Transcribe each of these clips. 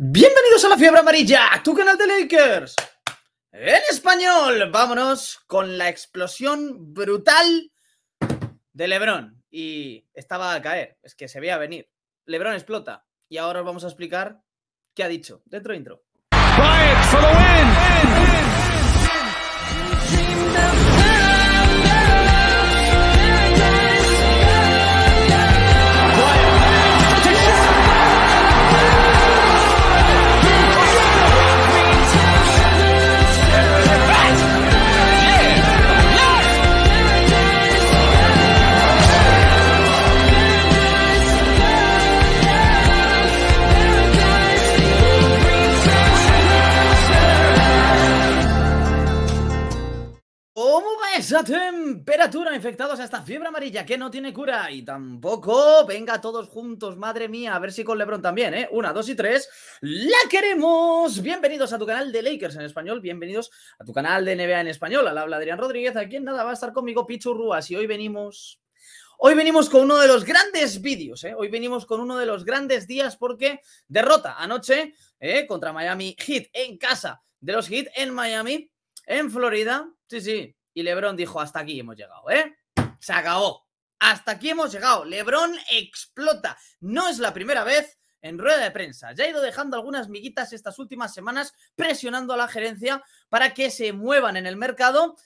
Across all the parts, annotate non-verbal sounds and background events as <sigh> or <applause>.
Bienvenidos a la Fiebre Amarilla, tu canal de Lakers. En español, vámonos con la explosión brutal de Lebron. Y estaba a caer, es que se veía venir. Lebron explota. Y ahora os vamos a explicar qué ha dicho. Dentro intro. Esa temperatura, infectados esta fiebre amarilla que no tiene cura y tampoco. Venga, todos juntos, madre mía, a ver si con LeBron también, ¿eh? Una, dos y tres. ¡La queremos! Bienvenidos a tu canal de Lakers en español, bienvenidos a tu canal de NBA en español. Al habla Adrián Rodríguez, aquí en nada va a estar conmigo Pichu y hoy venimos. Hoy venimos con uno de los grandes vídeos, ¿eh? hoy venimos con uno de los grandes días porque derrota anoche ¿eh? contra Miami Heat en casa de los Heat en Miami, en Florida. Sí, sí, y Lebron dijo, hasta aquí hemos llegado, ¿eh? Se acabó. Hasta aquí hemos llegado. Lebron explota. No es la primera vez en rueda de prensa. Ya ha ido dejando algunas miguitas estas últimas semanas, presionando a la gerencia para que se muevan en el mercado.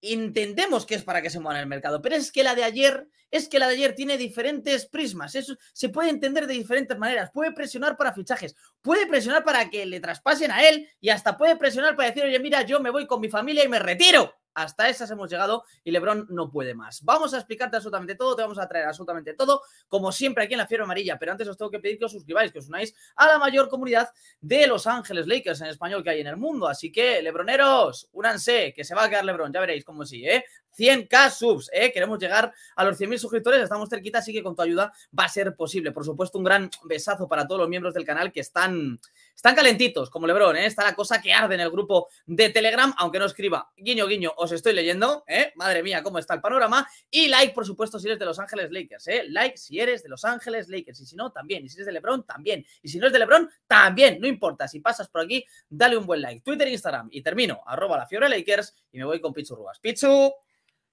Entendemos que es para que se muevan en el mercado, pero es que la de ayer, es que la de ayer tiene diferentes prismas. Eso se puede entender de diferentes maneras. Puede presionar para fichajes, puede presionar para que le traspasen a él y hasta puede presionar para decir, oye, mira, yo me voy con mi familia y me retiro. Hasta esas hemos llegado y Lebron no puede más. Vamos a explicarte absolutamente todo, te vamos a traer absolutamente todo, como siempre aquí en la Fiera Amarilla, pero antes os tengo que pedir que os suscribáis, que os unáis a la mayor comunidad de Los Ángeles Lakers en español que hay en el mundo. Así que, Lebroneros, únanse, que se va a quedar Lebron, ya veréis cómo sí, ¿eh? 100k subs, ¿eh? queremos llegar a los 100.000 suscriptores, estamos cerquita, así que con tu ayuda va a ser posible. Por supuesto, un gran besazo para todos los miembros del canal que están están calentitos, como Lebron, ¿eh? Está la cosa que arde en el grupo de Telegram, aunque no escriba. Guiño, guiño, os estoy leyendo, ¿eh? Madre mía, cómo está el panorama. Y like, por supuesto, si eres de Los Ángeles Lakers, ¿eh? Like si eres de Los Ángeles Lakers. Y si no, también. Y si eres de Lebron, también. Y si no es de Lebron, también. No importa. Si pasas por aquí, dale un buen like. Twitter, Instagram. Y termino, arroba la fiebre Lakers y me voy con Pichu Rubas. Pichu,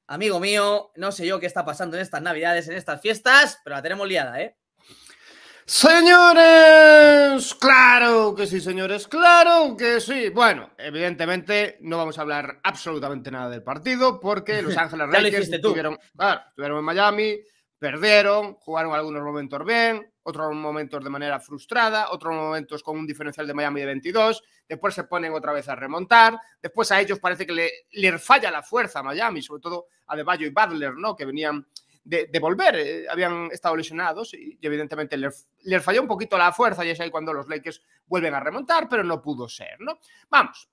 amigo mío, no sé yo qué está pasando en estas navidades, en estas fiestas, pero la tenemos liada, ¿eh? Señores, claro que sí, señores, claro que sí. Bueno, evidentemente no vamos a hablar absolutamente nada del partido porque Los <laughs> Ángeles Lakers estuvieron, en Miami, perdieron, jugaron algunos momentos bien, otros momentos de manera frustrada, otros momentos con un diferencial de Miami de 22, después se ponen otra vez a remontar, después a ellos parece que le, les falla la fuerza a Miami, sobre todo a De Bayo y Butler, ¿no? Que venían de, volver. Eh, habían estado lesionados y, evidentemente les, falló un poquito la fuerza y es ahí cuando los Lakers vuelven a remontar, pero no pudo ser, ¿no? Vamos,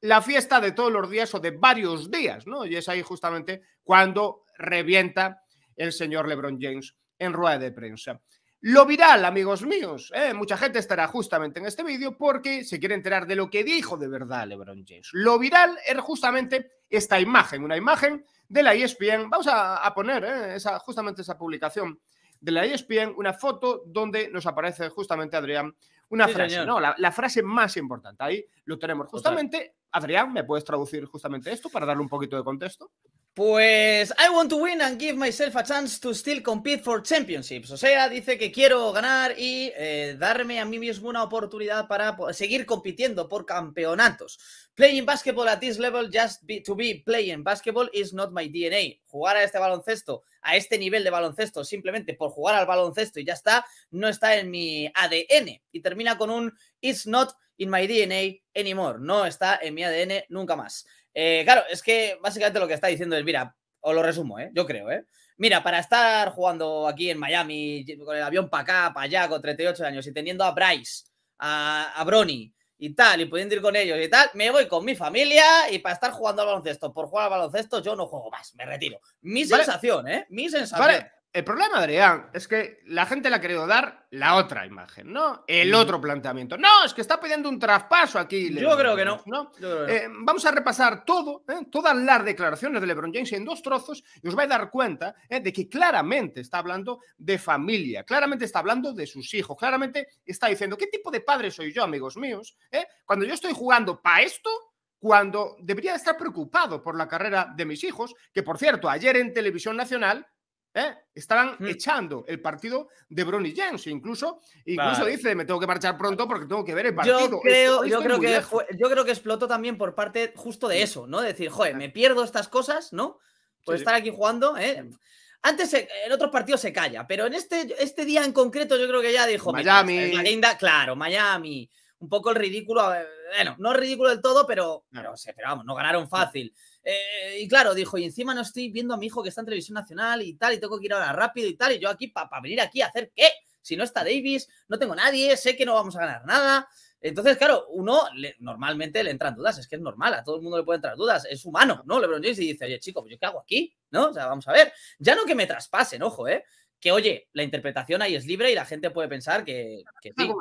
la fiesta de todos los días o de varios días, ¿no? Y es ahí justamente cuando revienta el señor LeBron James en rueda de prensa. Lo viral, amigos míos, ¿eh? mucha gente estará justamente en este vídeo porque se quiere enterar de lo que dijo de verdad LeBron James. Lo viral es justamente esta imagen, una imagen de la ESPN. Vamos a, poner ¿eh? justamente esa publicación de la ESPN, una foto donde nos aparece justamente Adrián, una frase, ¿no? La, frase más importante. Ahí lo tenemos justamente. Adrián, ¿me puedes traducir justamente esto para darle un poquito de contexto? Pues I want to win and give myself a chance to still compete for championships. O sea, dice que quiero ganar y eh, darme a mí mismo una oportunidad para seguir compitiendo por campeonatos. Playing basketball at this level just to be playing basketball is not my DNA. Jugar a este baloncesto, a este nivel de baloncesto, simplemente por jugar al baloncesto y ya está, no está en mi ADN. Y termina con un it's not in my DNA anymore. No está en mi ADN nunca más. Eh, claro, es que básicamente lo que está diciendo es, mira, os lo resumo, ¿eh? yo creo, ¿eh? Mira, para estar jugando aquí en Miami, con el avión para acá, para allá, con 38 años, y teniendo a Bryce, a, Bronny y tal, y pudiendo ir con ellos y tal, me voy con mi familia y para estar jugando al baloncesto, por jugar al baloncesto, yo no juego más, me retiro. Mi sensación, ¿eh? Mi sensación. El problema, Adrián, es que la gente le ha querido dar la otra imagen, ¿no? El otro planteamiento. No, es que está pidiendo un traspaso aquí. Yo creo que no. ¿no? Eh, vamos a repasar todo, ¿eh? todas las declaraciones de LeBron James en dos trozos y os vais a dar cuenta ¿eh? de que claramente está hablando de familia, claramente está hablando de sus hijos, claramente está diciendo, ¿qué tipo de padre soy yo, amigos míos? Cuando yo estoy jugando para esto, cuando debería estar preocupado por la carrera de mis hijos, que por cierto, ayer en Televisión Nacional ¿eh? Estarán echando el partido de Bronny James. Incluso, incluso dice, me tengo que marchar pronto porque tengo que ver el partido. Yo creo, yo, creo que yo creo que explotó también por parte justo de eso, ¿no? decir, joder, me pierdo estas cosas, ¿no? Por estar aquí jugando, ¿eh? Antes en otros partidos se calla, pero en este, este día en concreto yo creo que ya dijo... Miami. claro, Miami un poco el ridículo, bueno, no ridículo del todo, pero, sé, pero vamos, no ganaron fácil. Eh, y claro, dijo, y encima no estoy viendo a mi hijo que está en televisión nacional y tal, y tengo que ir ahora rápido y tal, y yo aquí para venir aquí a hacer qué, si no está Davis, no tengo nadie, sé que no vamos a ganar nada. Entonces, claro, uno normalmente le entran dudas, es que es normal, a todo el mundo le puede entrar dudas, es humano, ¿no? LeBron James y dice, oye, chico, pues, ¿yo qué hago aquí? ¿No? O sea, vamos a ver. Ya no que me traspasen, ojo, ¿eh? que oye, la interpretación ahí es libre y la gente puede pensar que, sí. ¿eh?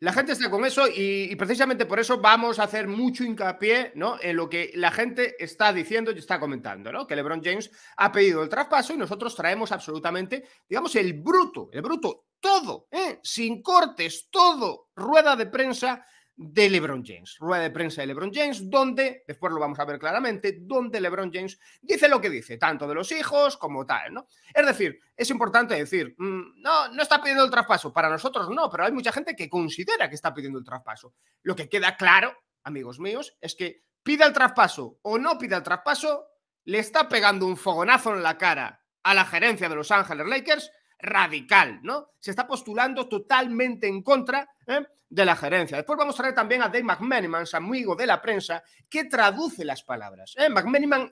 La gente está con eso y, precisamente por eso vamos a hacer mucho hincapié ¿no? en lo que la gente está diciendo y está comentando, ¿no? que LeBron James ha pedido el traspaso y nosotros traemos absolutamente, digamos, el bruto, el bruto, todo, ¿eh? sin cortes, todo, rueda de prensa de LeBron James, rueda de prensa de LeBron James, donde, después lo vamos a ver claramente, donde LeBron James dice lo que dice, tanto de los hijos como tal, ¿no? Es decir, es importante decir, mm, no, no está pidiendo el traspaso, para nosotros no, pero hay mucha gente que considera que está pidiendo el traspaso. Lo que queda claro, amigos míos, es que pida el traspaso o no pida el traspaso, le está pegando un fogonazo en la cara a la gerencia de Los Ángeles Lakers radical, ¿no? Se está postulando totalmente en contra ¿eh? de la gerencia. Después vamos a traer también a Dave su amigo de la prensa, que traduce las palabras. ¿eh?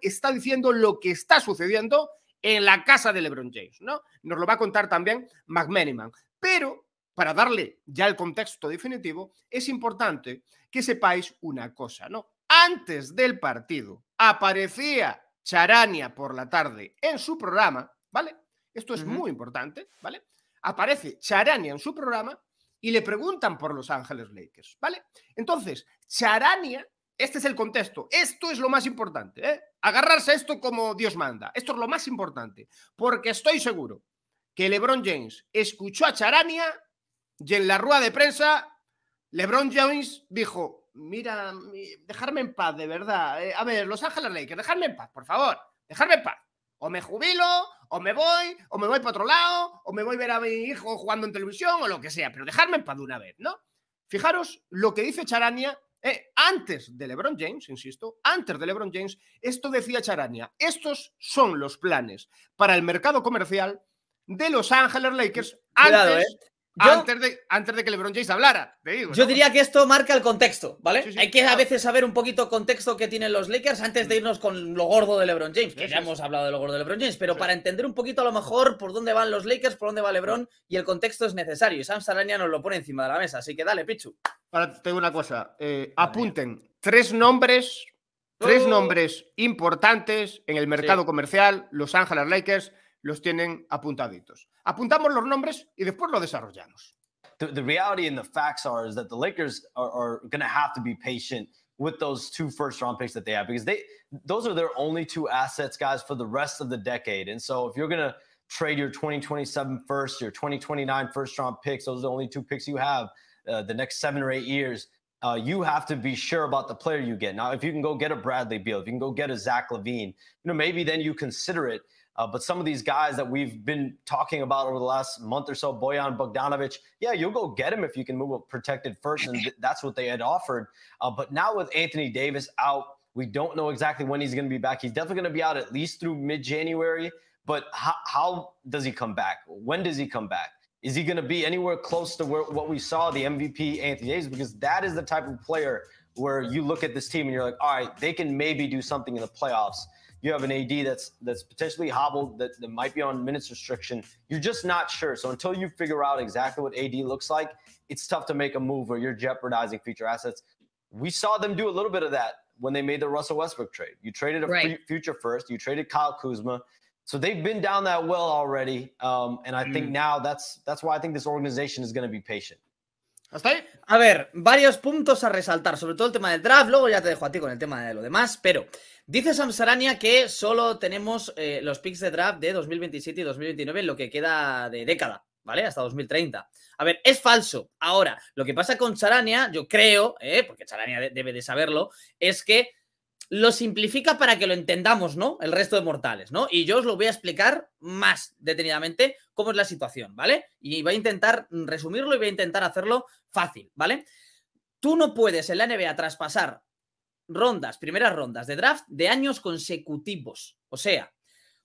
está diciendo lo que está sucediendo en la casa de LeBron James, ¿no? Nos lo va a contar también McMeniman. Pero, para darle ya el contexto definitivo, es importante que sepáis una cosa, ¿no? Antes del partido aparecía Charania por la tarde en su programa, ¿vale? Esto es muy importante, ¿vale? Aparece Charania en su programa y le preguntan por Los Ángeles Lakers, ¿vale? Entonces, Charania, este es el contexto, esto es lo más importante, ¿eh? Agarrarse a esto como Dios manda, esto es lo más importante, porque estoy seguro que LeBron James escuchó a Charania y en la rueda de prensa LeBron James dijo, mira, dejarme en paz, de verdad. Eh, a ver, Los Ángeles Lakers, dejarme en paz, por favor, dejarme en paz. O me jubilo o me voy, o me voy para otro lado, o me voy a ver a mi hijo jugando en televisión, o lo que sea, pero dejarme en paz de una vez, ¿no? Fijaros lo que dice Charania eh, antes de LeBron James, insisto, antes de LeBron James, esto decía Charania, estos son los planes para el mercado comercial de Los Ángeles Lakers antes eh antes, de, que LeBron James hablara, digo. Yo diría que esto marca el contexto, ¿vale? Hay que a ah. veces saber un poquito contexto que tienen los Lakers antes de mm. irnos con lo gordo de LeBron James, que ya hemos hablado de lo gordo de LeBron James, pero para entender un poquito a lo mejor por dónde van los Lakers, por dónde va LeBron ah. y el contexto es necesario. Y Sam Saraña nos lo pone encima de la mesa, así que dale, Pichu. Ahora te una cosa, eh, apunten tres nombres, tres oh. nombres importantes en el mercado comercial, Los Ángeles Lakers los tienen apuntaditos. Apuntamos los nombres y después lo desarrollamos. The, the reality and the facts are is that the Lakers are, are going to have to be patient with those two first round picks that they have because they those are their only two assets, guys, for the rest of the decade. And so if you're going to trade your 2027 first, your 2029 first round picks, those are the only two picks you have uh, the next seven or eight years. Uh, you have to be sure about the player you get. Now, if you can go get a Bradley Beal, if you can go get a Zach Levine, you know maybe then you consider it. Uh, but some of these guys that we've been talking about over the last month or so, Boyan Bogdanovich, yeah, you'll go get him if you can move up protected first, and th- that's what they had offered. Uh, but now with Anthony Davis out, we don't know exactly when he's going to be back. He's definitely going to be out at least through mid-January. But how, how does he come back? When does he come back? Is he going to be anywhere close to where, what we saw the MVP Anthony Davis? Because that is the type of player where you look at this team and you're like, all right, they can maybe do something in the playoffs you have an AD that's that's potentially hobbled, that, that might be on minutes restriction. You're just not sure. So until you figure out exactly what AD looks like, it's tough to make a move where you're jeopardizing future assets. We saw them do a little bit of that when they made the Russell Westbrook trade. You traded a right. future first, you traded Kyle Kuzma. So they've been down that well already, um, and I mm. think now that's that's why I think this organization is going to be patient. ¿Hasta ahí? A ver, varios puntos a resaltar, sobre todo el tema del draft, luego ya te dejo a ti con el tema de lo demás, pero dice Samsarania que solo tenemos eh, los picks de draft de 2027 y 2029 lo que queda de década, ¿vale? Hasta 2030. A ver, es falso. Ahora, lo que pasa con Sarania, yo creo, eh, porque Sarania debe de saberlo, es que lo simplifica para que lo entendamos, ¿no? El resto de mortales, ¿no? Y yo os lo voy a explicar más detenidamente cómo es la situación, ¿vale? Y voy a intentar resumirlo y voy a intentar hacerlo fácil, ¿vale? Tú no puedes en la NBA traspasar rondas, primeras rondas de draft de años consecutivos. O sea,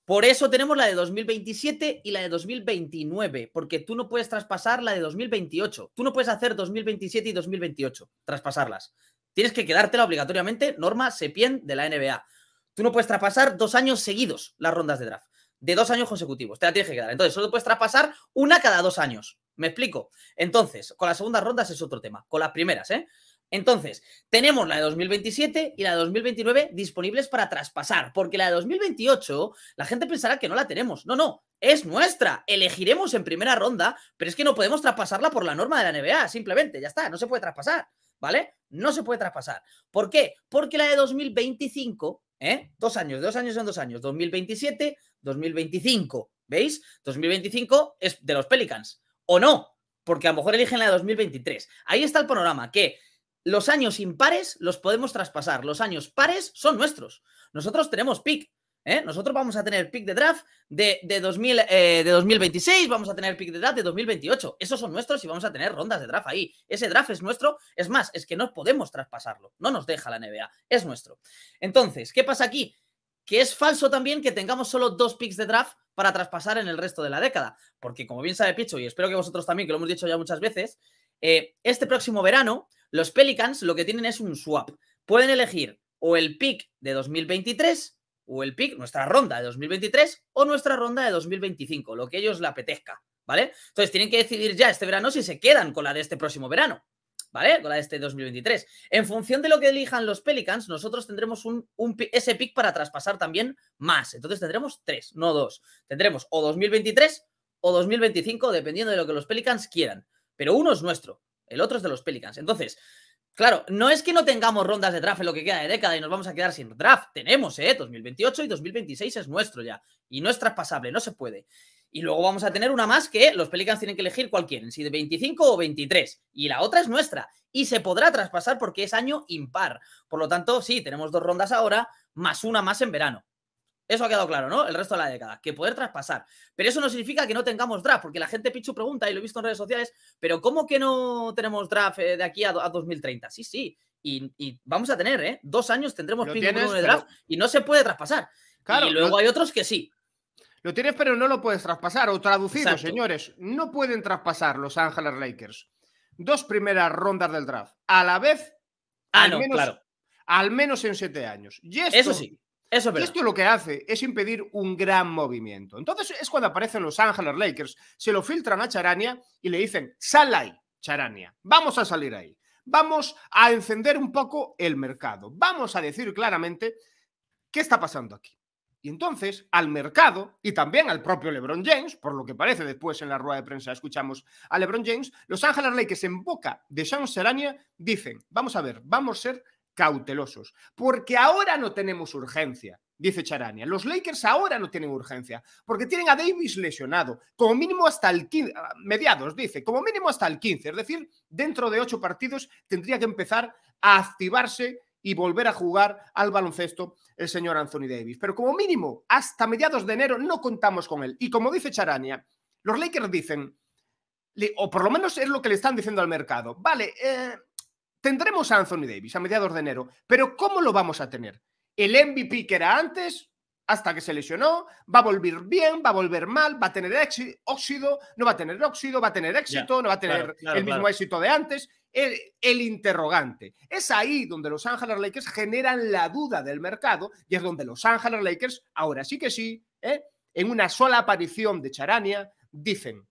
por eso tenemos la de 2027 y la de 2029, porque tú no puedes traspasar la de 2028. Tú no puedes hacer 2027 y 2028, traspasarlas. Tienes que quedártela obligatoriamente, norma Sepien de la NBA. Tú no puedes traspasar dos años seguidos las rondas de draft, de dos años consecutivos. Te la tienes que quedar. Entonces, solo puedes traspasar una cada dos años. ¿Me explico? Entonces, con las segundas rondas es otro tema, con las primeras, ¿eh? Entonces, tenemos la de 2027 y la de 2029 disponibles para traspasar, porque la de 2028 la gente pensará que no la tenemos. No, no, es nuestra. Elegiremos en primera ronda, pero es que no podemos traspasarla por la norma de la NBA, simplemente, ya está, no se puede traspasar. ¿vale? No se puede traspasar. ¿Por qué? Porque la de 2025, ¿eh? Dos años, dos años son dos años, 2027, 2025, ¿veis? 2025 es de los Pelicans, o no, porque a lo mejor eligen la de 2023. Ahí está el panorama, que los años impares los podemos traspasar, los años pares son nuestros. Nosotros tenemos pick, ¿eh? Nosotros vamos a tener pick de draft de, 2000, de 2026, eh, vamos a tener pick de draft de 2028. Esos son nuestros y vamos a tener rondas de draft ahí. Ese draft es nuestro. Es más, es que no podemos traspasarlo. No nos deja la NBA. Es nuestro. Entonces, ¿qué pasa aquí? Que es falso también que tengamos solo dos picks de draft para traspasar en el resto de la década. Porque como bien sabe Picho, y espero que vosotros también, que lo hemos dicho ya muchas veces, eh, este próximo verano los Pelicans lo que tienen es un swap. Pueden elegir o el pick de 2023 o el pick, nuestra ronda de 2023 o nuestra ronda de 2025, lo que ellos la apetezca, ¿vale? Entonces tienen que decidir ya este verano si se quedan con la de este próximo verano, ¿vale? Con la de este 2023. En función de lo que elijan los Pelicans, nosotros tendremos ese pick para traspasar también más. Entonces tendremos tres, no dos. Tendremos o 2023 o 2025, dependiendo de lo que los Pelicans quieran. Pero uno es nuestro, el otro es de los Pelicans. Entonces, Claro, no es que no tengamos rondas de draft en lo que queda de década y nos vamos a quedar sin draft. Tenemos, ¿eh? 2028 y 2026 es nuestro ya. Y no es traspasable, no se puede. Y luego vamos a tener una más que los Pelicans tienen que elegir cualquiera, si de 25 o 23. Y la otra es nuestra. Y se podrá traspasar porque es año impar. Por lo tanto, sí, tenemos dos rondas ahora, más una más en verano. Eso ha quedado claro, ¿no? El resto de la década, que poder traspasar. Pero eso no significa que no tengamos draft, porque la gente Pichu pregunta, y lo he visto en redes sociales, pero ¿cómo que no tenemos draft eh, de aquí a, 2030? Sí, sí, y, vamos a tener, ¿eh? Dos años tendremos pick draft y no se puede traspasar. Claro, y luego hay otros que sí. Lo tienes, pero no lo puedes traspasar. O traducido, señores, no pueden traspasar los Ángeles Lakers dos primeras rondas del draft a la vez, ah, no, claro. al menos en siete años. Y Eso sí y esto lo que hace es impedir un gran movimiento. Entonces es cuando aparecen los Ángeles Lakers, se lo filtran a Charania y le dicen, sal ahí, Charania, vamos a salir ahí, vamos a encender un poco el mercado, vamos a decir claramente qué está pasando aquí. Y entonces al mercado y también al propio LeBron James, por lo que parece después en la rueda de prensa escuchamos a LeBron James, los Ángeles Lakers en boca de Sean Charania dicen, vamos a ver, vamos a ser cautelosos, porque ahora no tenemos urgencia, dice Charania. Los Lakers ahora no tienen urgencia, porque tienen a Davis lesionado, como mínimo hasta el 15, ah, mediados, dice, como mínimo hasta el 15, es decir, dentro de ocho partidos tendría que empezar a activarse y volver a jugar al baloncesto el señor Anthony Davis. Pero como mínimo, hasta mediados de enero no contamos con él. Y como dice Charania, los Lakers dicen, o por lo menos es lo que le están diciendo al mercado, vale, eh, Tendremos a Anthony Davis a mediados de enero, pero ¿cómo lo vamos a tener? El MVP que era antes, hasta que se lesionó, va a volver bien, va a volver mal, va a tener óxido, no va a tener óxido, va a tener éxito, no va a tener el mismo éxito de antes. El, interrogante. Es ahí donde los Ángeles Lakers generan la duda del mercado y es donde los Ángeles Lakers, ahora sí que sí, ¿eh? en una sola aparición de Charania, dicen,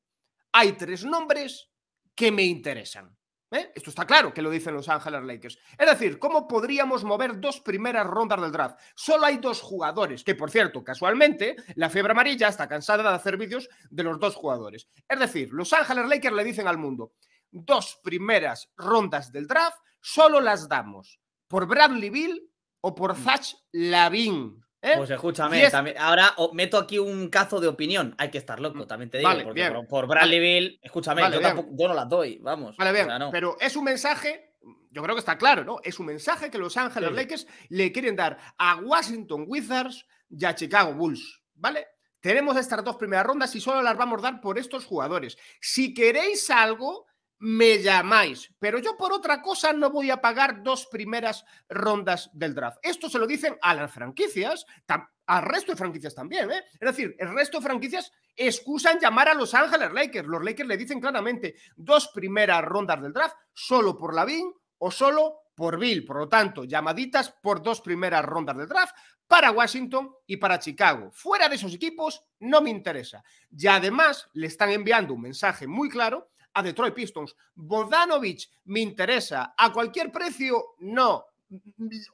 hay tres nombres que me interesan. ¿Eh? Esto está claro que lo dicen los Angeles Lakers. Es decir, ¿cómo podríamos mover dos primeras rondas del draft? Solo hay dos jugadores, que por cierto, casualmente, la fiebre amarilla está cansada de hacer vídeos de los dos jugadores. Es decir, los Angeles Lakers le dicen al mundo, dos primeras rondas del draft solo las damos por Bradley Bill o por mm. Zach Lavin. ¿Eh? Pues escúchame, ahora meto aquí un cazo de opinión. Hay que estar loco, mm, también te digo. por, por, Bradley Bill, escúchame, yo, no las doy, vamos. Vale, pero es un mensaje, yo creo que está claro, ¿no? Es un mensaje que Los Ángeles Lakers le quieren dar a Washington Wizards y a Chicago Bulls, ¿vale? Tenemos estas dos primeras rondas y solo las vamos a dar por estos jugadores. Si queréis algo, me llamáis, pero yo por otra cosa no voy a pagar dos primeras rondas del draft. Esto se lo dicen a las franquicias, al resto de franquicias también, ¿eh? Es decir, el resto de franquicias excusan llamar a Los Ángeles Lakers. Los Lakers le dicen claramente dos primeras rondas del draft, solo por Lavín o solo por Bill. Por lo tanto, llamaditas por dos primeras rondas del draft para Washington y para Chicago. Fuera de esos equipos no me interesa. Y además le están enviando un mensaje muy claro a Detroit Pistons. Bodanovich me interesa. ¿A cualquier precio? No.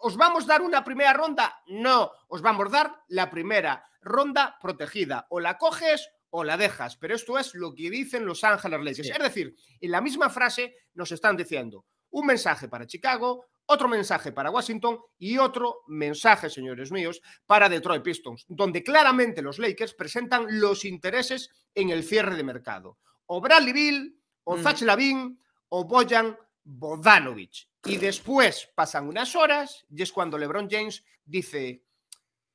¿Os vamos a dar una primera ronda? No. Os vamos a dar la primera ronda protegida. O la coges o la dejas. Pero esto es lo que dicen los Ángeles Lakers. Es decir, en la misma frase nos están diciendo un mensaje para Chicago, otro mensaje para Washington y otro mensaje, señores míos, para Detroit Pistons, donde claramente los Lakers presentan los intereses en el cierre de mercado. O o mm. Zach o Boyan Bodanovic Y después pasan unas horas y es cuando LeBron James dice,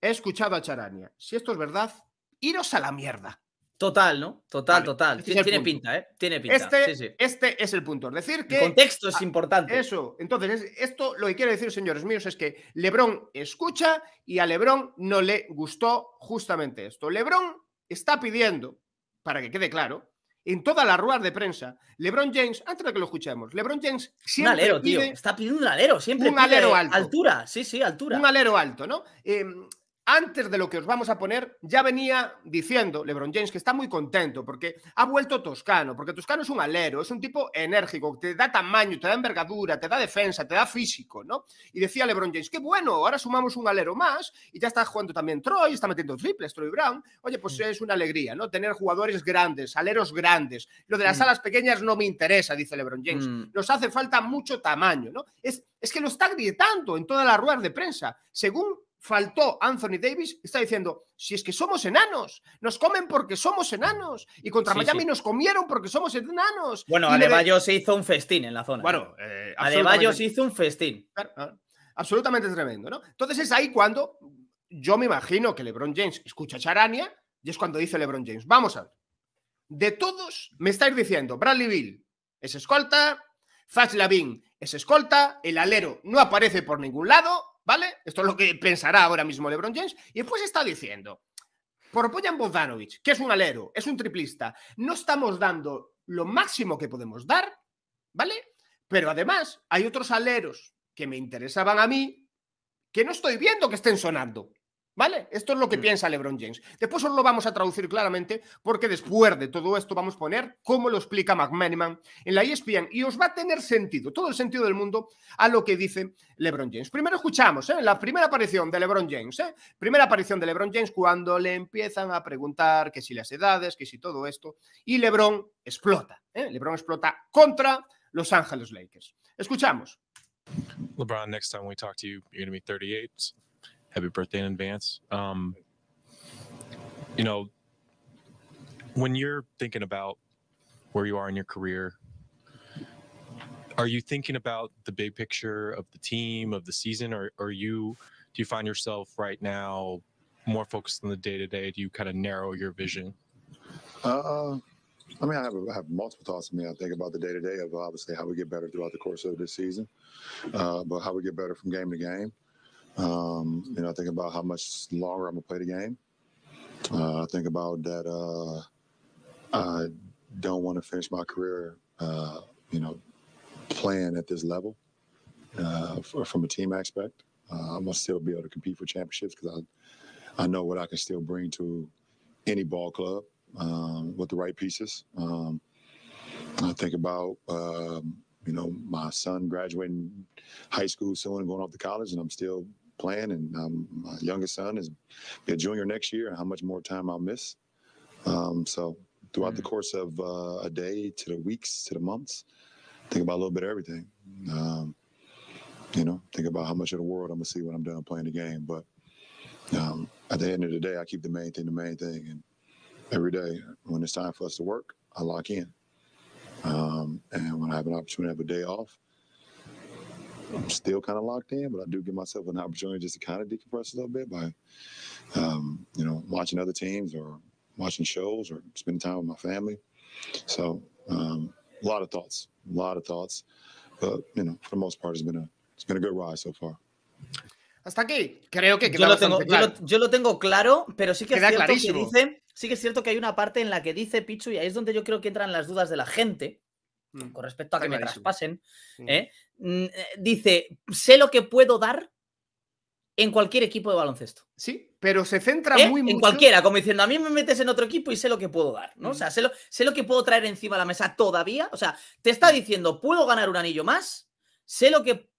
he escuchado a Charania, si esto es verdad, iros a la mierda. Total, ¿no? Total, total. tiene pinta, ¿eh? Tiene pinta. Este, este es el punto. decir, que. El contexto es importante. Eso. Entonces, esto lo que quiero decir, señores míos, es que Lebron escucha y a Lebron no le gustó justamente esto. Lebron está pidiendo, para que quede claro, en todas las ruedas de prensa, LeBron James, antes de que lo escuchemos, LeBron James siempre. Un alero, tío. Está pidiendo un alero, siempre. Un alero alto. Altura, sí, sí, altura. Un alero alto, ¿no? Em, antes de lo que os vamos a poner, ya venía diciendo LeBron James que está muy contento porque ha vuelto Toscano, porque Toscano es un alero, es un tipo enérgico, te da tamaño, te da envergadura, te da defensa, te da físico, ¿no? Y decía LeBron James, qué bueno, ahora sumamos un alero más y ya está jugando también Troy, está metiendo triples, Troy Brown. Oye, pues mm. es una alegría, ¿no? Tener jugadores grandes, aleros grandes. Lo de las mm. alas pequeñas no me interesa, dice LeBron James. Mm. Nos hace falta mucho tamaño, ¿no? Es, es que lo está gritando en toda la rueda de prensa. Según faltó Anthony Davis, está diciendo, si es que somos enanos, nos comen porque somos enanos, y contra Miami nos comieron porque somos enanos. Bueno, Adebayo se hizo un festín en la zona. Bueno, eh, se hizo un festín. Absolutamente tremendo, ¿no? Entonces es ahí cuando yo me imagino que LeBron James escucha Charania y es cuando dice LeBron James, vamos a ver, de todos me estáis diciendo, Bradley Bill es escolta, Zach Lavin es escolta, el alero no aparece por ningún lado, ¿Vale? Esto es lo que pensará ahora mismo LeBron James. Y después está diciendo, por Poyan Bogdanovich, que es un alero, es un triplista, no estamos dando lo máximo que podemos dar, ¿vale? Pero además hay otros aleros que me interesaban a mí que no estoy viendo que estén sonando. ¿Vale? Esto es lo que mm. piensa LeBron James. Después os lo vamos a traducir claramente, porque después de todo esto vamos a poner cómo lo explica McManaman en la ESPN y os va a tener sentido, todo el sentido del mundo, a lo que dice LeBron James. Primero escuchamos ¿eh? la primera aparición de LeBron James, ¿eh? primera aparición de LeBron James cuando le empiezan a preguntar que si las edades, que si todo esto, y LeBron explota. ¿eh? LeBron explota contra Los Ángeles Lakers. Escuchamos. LeBron, next time we talk to you, you're going be 38. happy birthday in advance. Um, you know, when you're thinking about where you are in your career, are you thinking about the big picture of the team, of the season, or are you do you find yourself right now more focused on the day to day? Do you kind of narrow your vision? Uh, I mean, I have, I have multiple thoughts. I mean, I think about the day to day of obviously how we get better throughout the course of this season, uh, but how we get better from game to game. Um, you know, I think about how much longer I'm gonna play the game. Uh, I think about that. Uh, I don't want to finish my career, uh, you know, playing at this level uh, for, from a team aspect. Uh, I'm gonna still be able to compete for championships because I, I know what I can still bring to any ball club um, with the right pieces. Um, I think about um, you know my son graduating high school soon and going off to college, and I'm still plan, and um, my youngest son is a junior next year, and how much more time I'll miss. Um, so throughout the mm. course of uh, a day to the weeks to the months, think about a little bit of everything. Um, you know, think about how much of the world I'm gonna see when I'm done playing the game. But um, at the end of the day, I keep the main thing the main thing, and every day when it's time for us to work, I lock in. Um, and when I have an opportunity to have a day off, I'm still kind of locked in, but I do give myself an opportunity just to kind of decompress a little bit by, um, you know, watching other teams or watching shows or spending time with my family. So um, a lot of thoughts, a lot of thoughts, but you know, for the most part, it's been a it's been a good ride so far. Hasta aquí, creo que yo lo, tengo, claro. yo, lo, yo lo, tengo, claro. pero sí que queda es cierto clarísimo. que dice, sí que es cierto que hay una parte en la que dice Pichu y ahí es donde yo creo que entran las dudas de la gente, Mm. con respecto a que me traspasen. Mm. ¿eh? Mm, eh, dice, sé lo que puedo dar en cualquier equipo de baloncesto. Sí, pero se centra ¿Eh? muy en cualquiera, como diciendo, a mí me metes en otro equipo y sé lo que puedo dar, ¿no? O sea, sé lo, que puedo traer encima de la mesa todavía. O sea, te está diciendo, puedo ganar un anillo más, sé lo que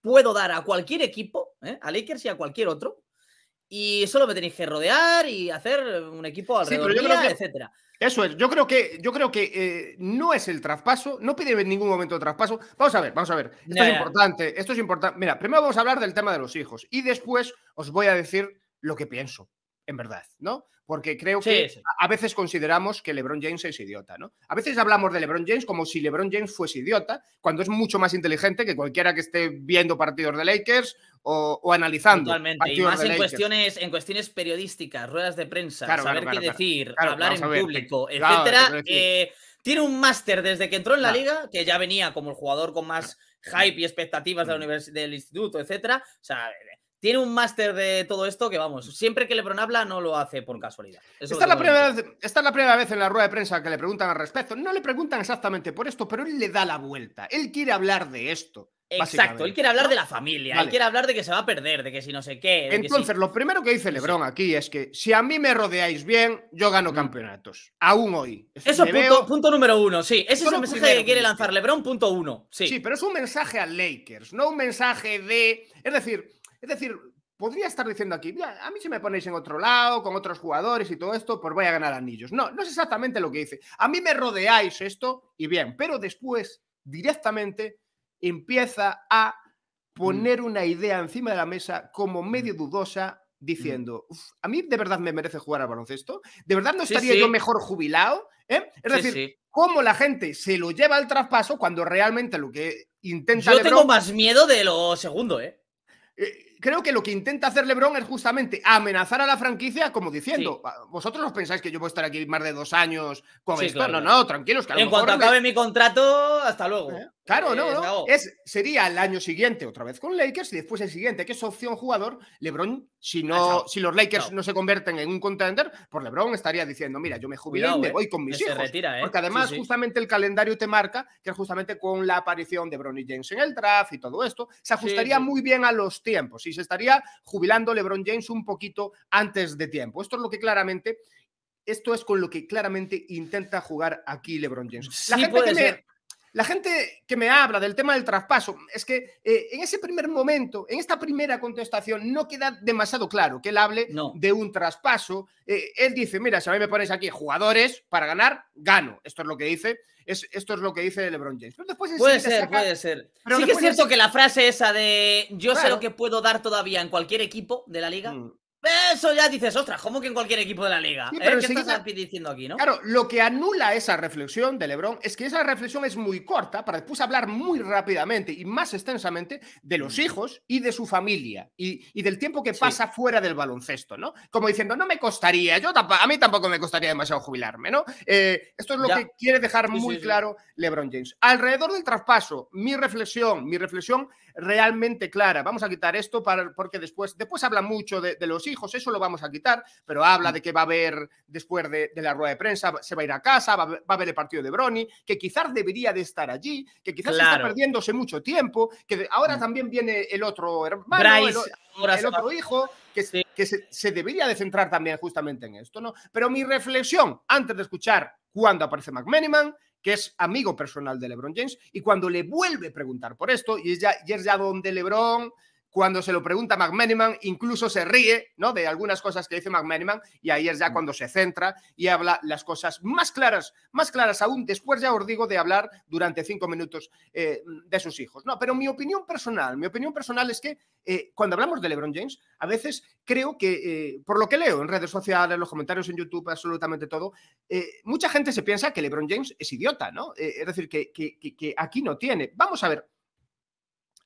puedo dar a cualquier equipo, a Lakers y a cualquier otro, y solo me tenéis que rodear y hacer un equipo alrededor de etcétera. Eso es, yo creo que, yo creo que eh, no es el traspaso, no pide en ningún momento traspaso. Vamos a ver, vamos a ver. Esto es importante, esto es importante. Mira, primero vamos a hablar del tema de los hijos y después os voy a decir lo que pienso en verdad, ¿no? Porque creo que a veces consideramos que LeBron James es idiota, ¿no? A veces hablamos de LeBron James como si LeBron James fuese idiota, cuando es mucho más inteligente que cualquiera que esté viendo partidos de Lakers o, analizando. Totalmente, y más en, cuestiones, en cuestiones periodísticas, ruedas de prensa, saber qué decir, hablar en público, etcétera. Eh, tiene un máster desde que entró en la liga, que ya venía como el jugador con más hype y expectativas de la mm. del instituto, etcétera. O sea, tiene un máster de todo esto que vamos, siempre que Lebron habla no lo hace por casualidad. esta, es la primera vez, en la rueda de prensa que le preguntan al respecto. No le preguntan exactamente por esto, pero él le da la vuelta. Él quiere hablar de esto. Exacto, él quiere hablar de la familia, él quiere hablar de que se va a perder, de que si no sé qué. Entonces, lo primero que dice Lebron aquí es que si a mí me rodeáis bien, yo gano campeonatos, aún hoy. Eso es punto, número uno, sí. Ese es el mensaje que quiere lanzar Lebron, punto uno. Sí. sí, pero es un mensaje a Lakers, no un mensaje de... Es decir, es decir, podría estar diciendo aquí, mira, a mí si me ponéis en otro lado, con otros jugadores y todo esto, pues voy a ganar anillos. No, no es exactamente lo que dice. A mí me rodeáis esto y bien, pero después directamente empieza a poner una idea encima de la mesa como medio dudosa, diciendo, a mí de verdad me merece jugar al baloncesto, de verdad no estaría yo mejor jubilado, ¿eh? Es decir, cómo la gente se lo lleva al traspaso cuando realmente lo que intenta... Yo tengo más miedo de lo segundo, ¿eh? eh creo que lo que intenta hacer LeBron es justamente amenazar a la franquicia como diciendo, vosotros no pensáis que yo voy a estar aquí más de dos años con esto. No, no, tranquilos. Que a en cuanto acabe mi contrato, hasta luego. Eh, claro, no, eh, no. Es, sería el año siguiente otra vez con Lakers y después el siguiente, que es opción jugador, LeBron, si, no, si los Lakers no. se convierten en un contender, pues LeBron estaría diciendo, mira, yo me jubilé y me eh, voy con mis hijos. Porque además justamente el calendario te marca que justamente con la aparición de Bronny James en el draft y todo esto, se ajustaría muy bien a los tiempos. Y estaría jubilando LeBron James un poquito antes de tiempo. Esto es lo que claramente, esto es con lo que claramente intenta jugar aquí LeBron James. La gente la gente que me habla del tema del traspaso, es que eh, en ese primer momento, en esta primera contestación, no queda demasiado claro que él hable de un traspaso. Eh, él dice, mira, si a mí me pones aquí jugadores para ganar, gano. Esto es lo que dice. Es, esto es lo que dice LeBron James. puede ser, puede ser. sí que es cierto que la frase esa de yo sé lo que puedo dar todavía en cualquier equipo de la liga. Mm. Eso ya dices, ostras, como que en cualquier equipo de la liga? ¿Qué estás diciendo aquí, Claro, lo que anula esa reflexión de Lebron es que esa reflexión es muy corta para después hablar muy rápidamente y más extensamente de los mm. hijos y de su familia y, del tiempo que pasa fuera del baloncesto, ¿no? Como diciendo, no me costaría, yo a mí tampoco me costaría demasiado jubilarme, ¿no? Eh, esto es lo que quiere dejar muy claro LeBron James. Alrededor del traspaso, mi reflexión, mi reflexión realmente clara. Vamos a quitar esto para, porque después, después habla mucho de, de los hijos eso lo vamos a quitar, pero habla mm. de que va a haber, después de, la rueda de prensa, se va a ir a casa, va a, va haber el partido de Brony, que quizás debería de estar allí, que quizás está perdiéndose mucho tiempo, que ahora mm. también viene el otro hermano, el, otro hijo, que, que se, debería de centrar también justamente en esto, ¿no? Pero mi reflexión, antes de escuchar cuando aparece McManaman, que es amigo personal de LeBron James, y cuando le vuelve a preguntar por esto, y ya, y es ya donde LeBron cuando se lo pregunta McManaman, incluso se ríe ¿no? de algunas cosas que dice McManaman y ahí es ya mm. cuando se centra y habla las cosas más claras, más claras aún después, ya os digo, de hablar durante cinco minutos eh, de sus hijos. No, pero mi opinión personal, mi opinión personal es que eh, cuando hablamos de LeBron James, a veces creo que, eh, por lo que leo en redes sociales, los comentarios en YouTube, absolutamente todo, mucha gente se piensa que LeBron James es idiota, ¿no? es decir, que aquí no tiene. Vamos a ver,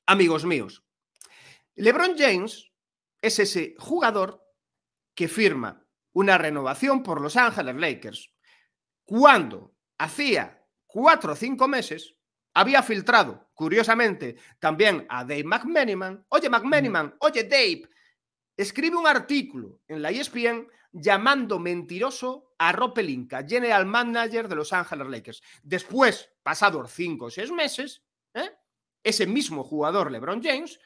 amigos míos, LeBron James es ese jugador que firma una renovación por Los Ángeles Lakers cuando hacía cuatro o cinco meses había filtrado, curiosamente, también a Dave McMeniman. Oye, McMeniman, oye, Dave, escribe un artículo en la ESPN llamando mentiroso a Rob Pelinka, general manager de Los Ángeles Lakers. Después, pasados cinco o seis meses, ¿eh? ese mismo jugador, LeBron James,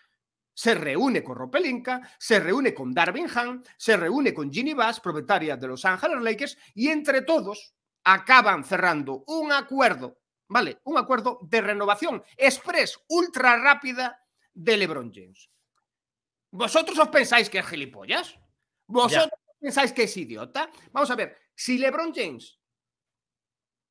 se reúne con Ropelinka, se reúne con Darvin Han, se reúne con Ginny Bass, propietaria de los Angeles Lakers, y entre todos acaban cerrando un acuerdo, ¿vale? Un acuerdo de renovación express, ultra rápida de LeBron James. ¿Vosotros os pensáis que es gilipollas? ¿Vosotros os pensáis que es idiota? Vamos a ver, si LeBron James,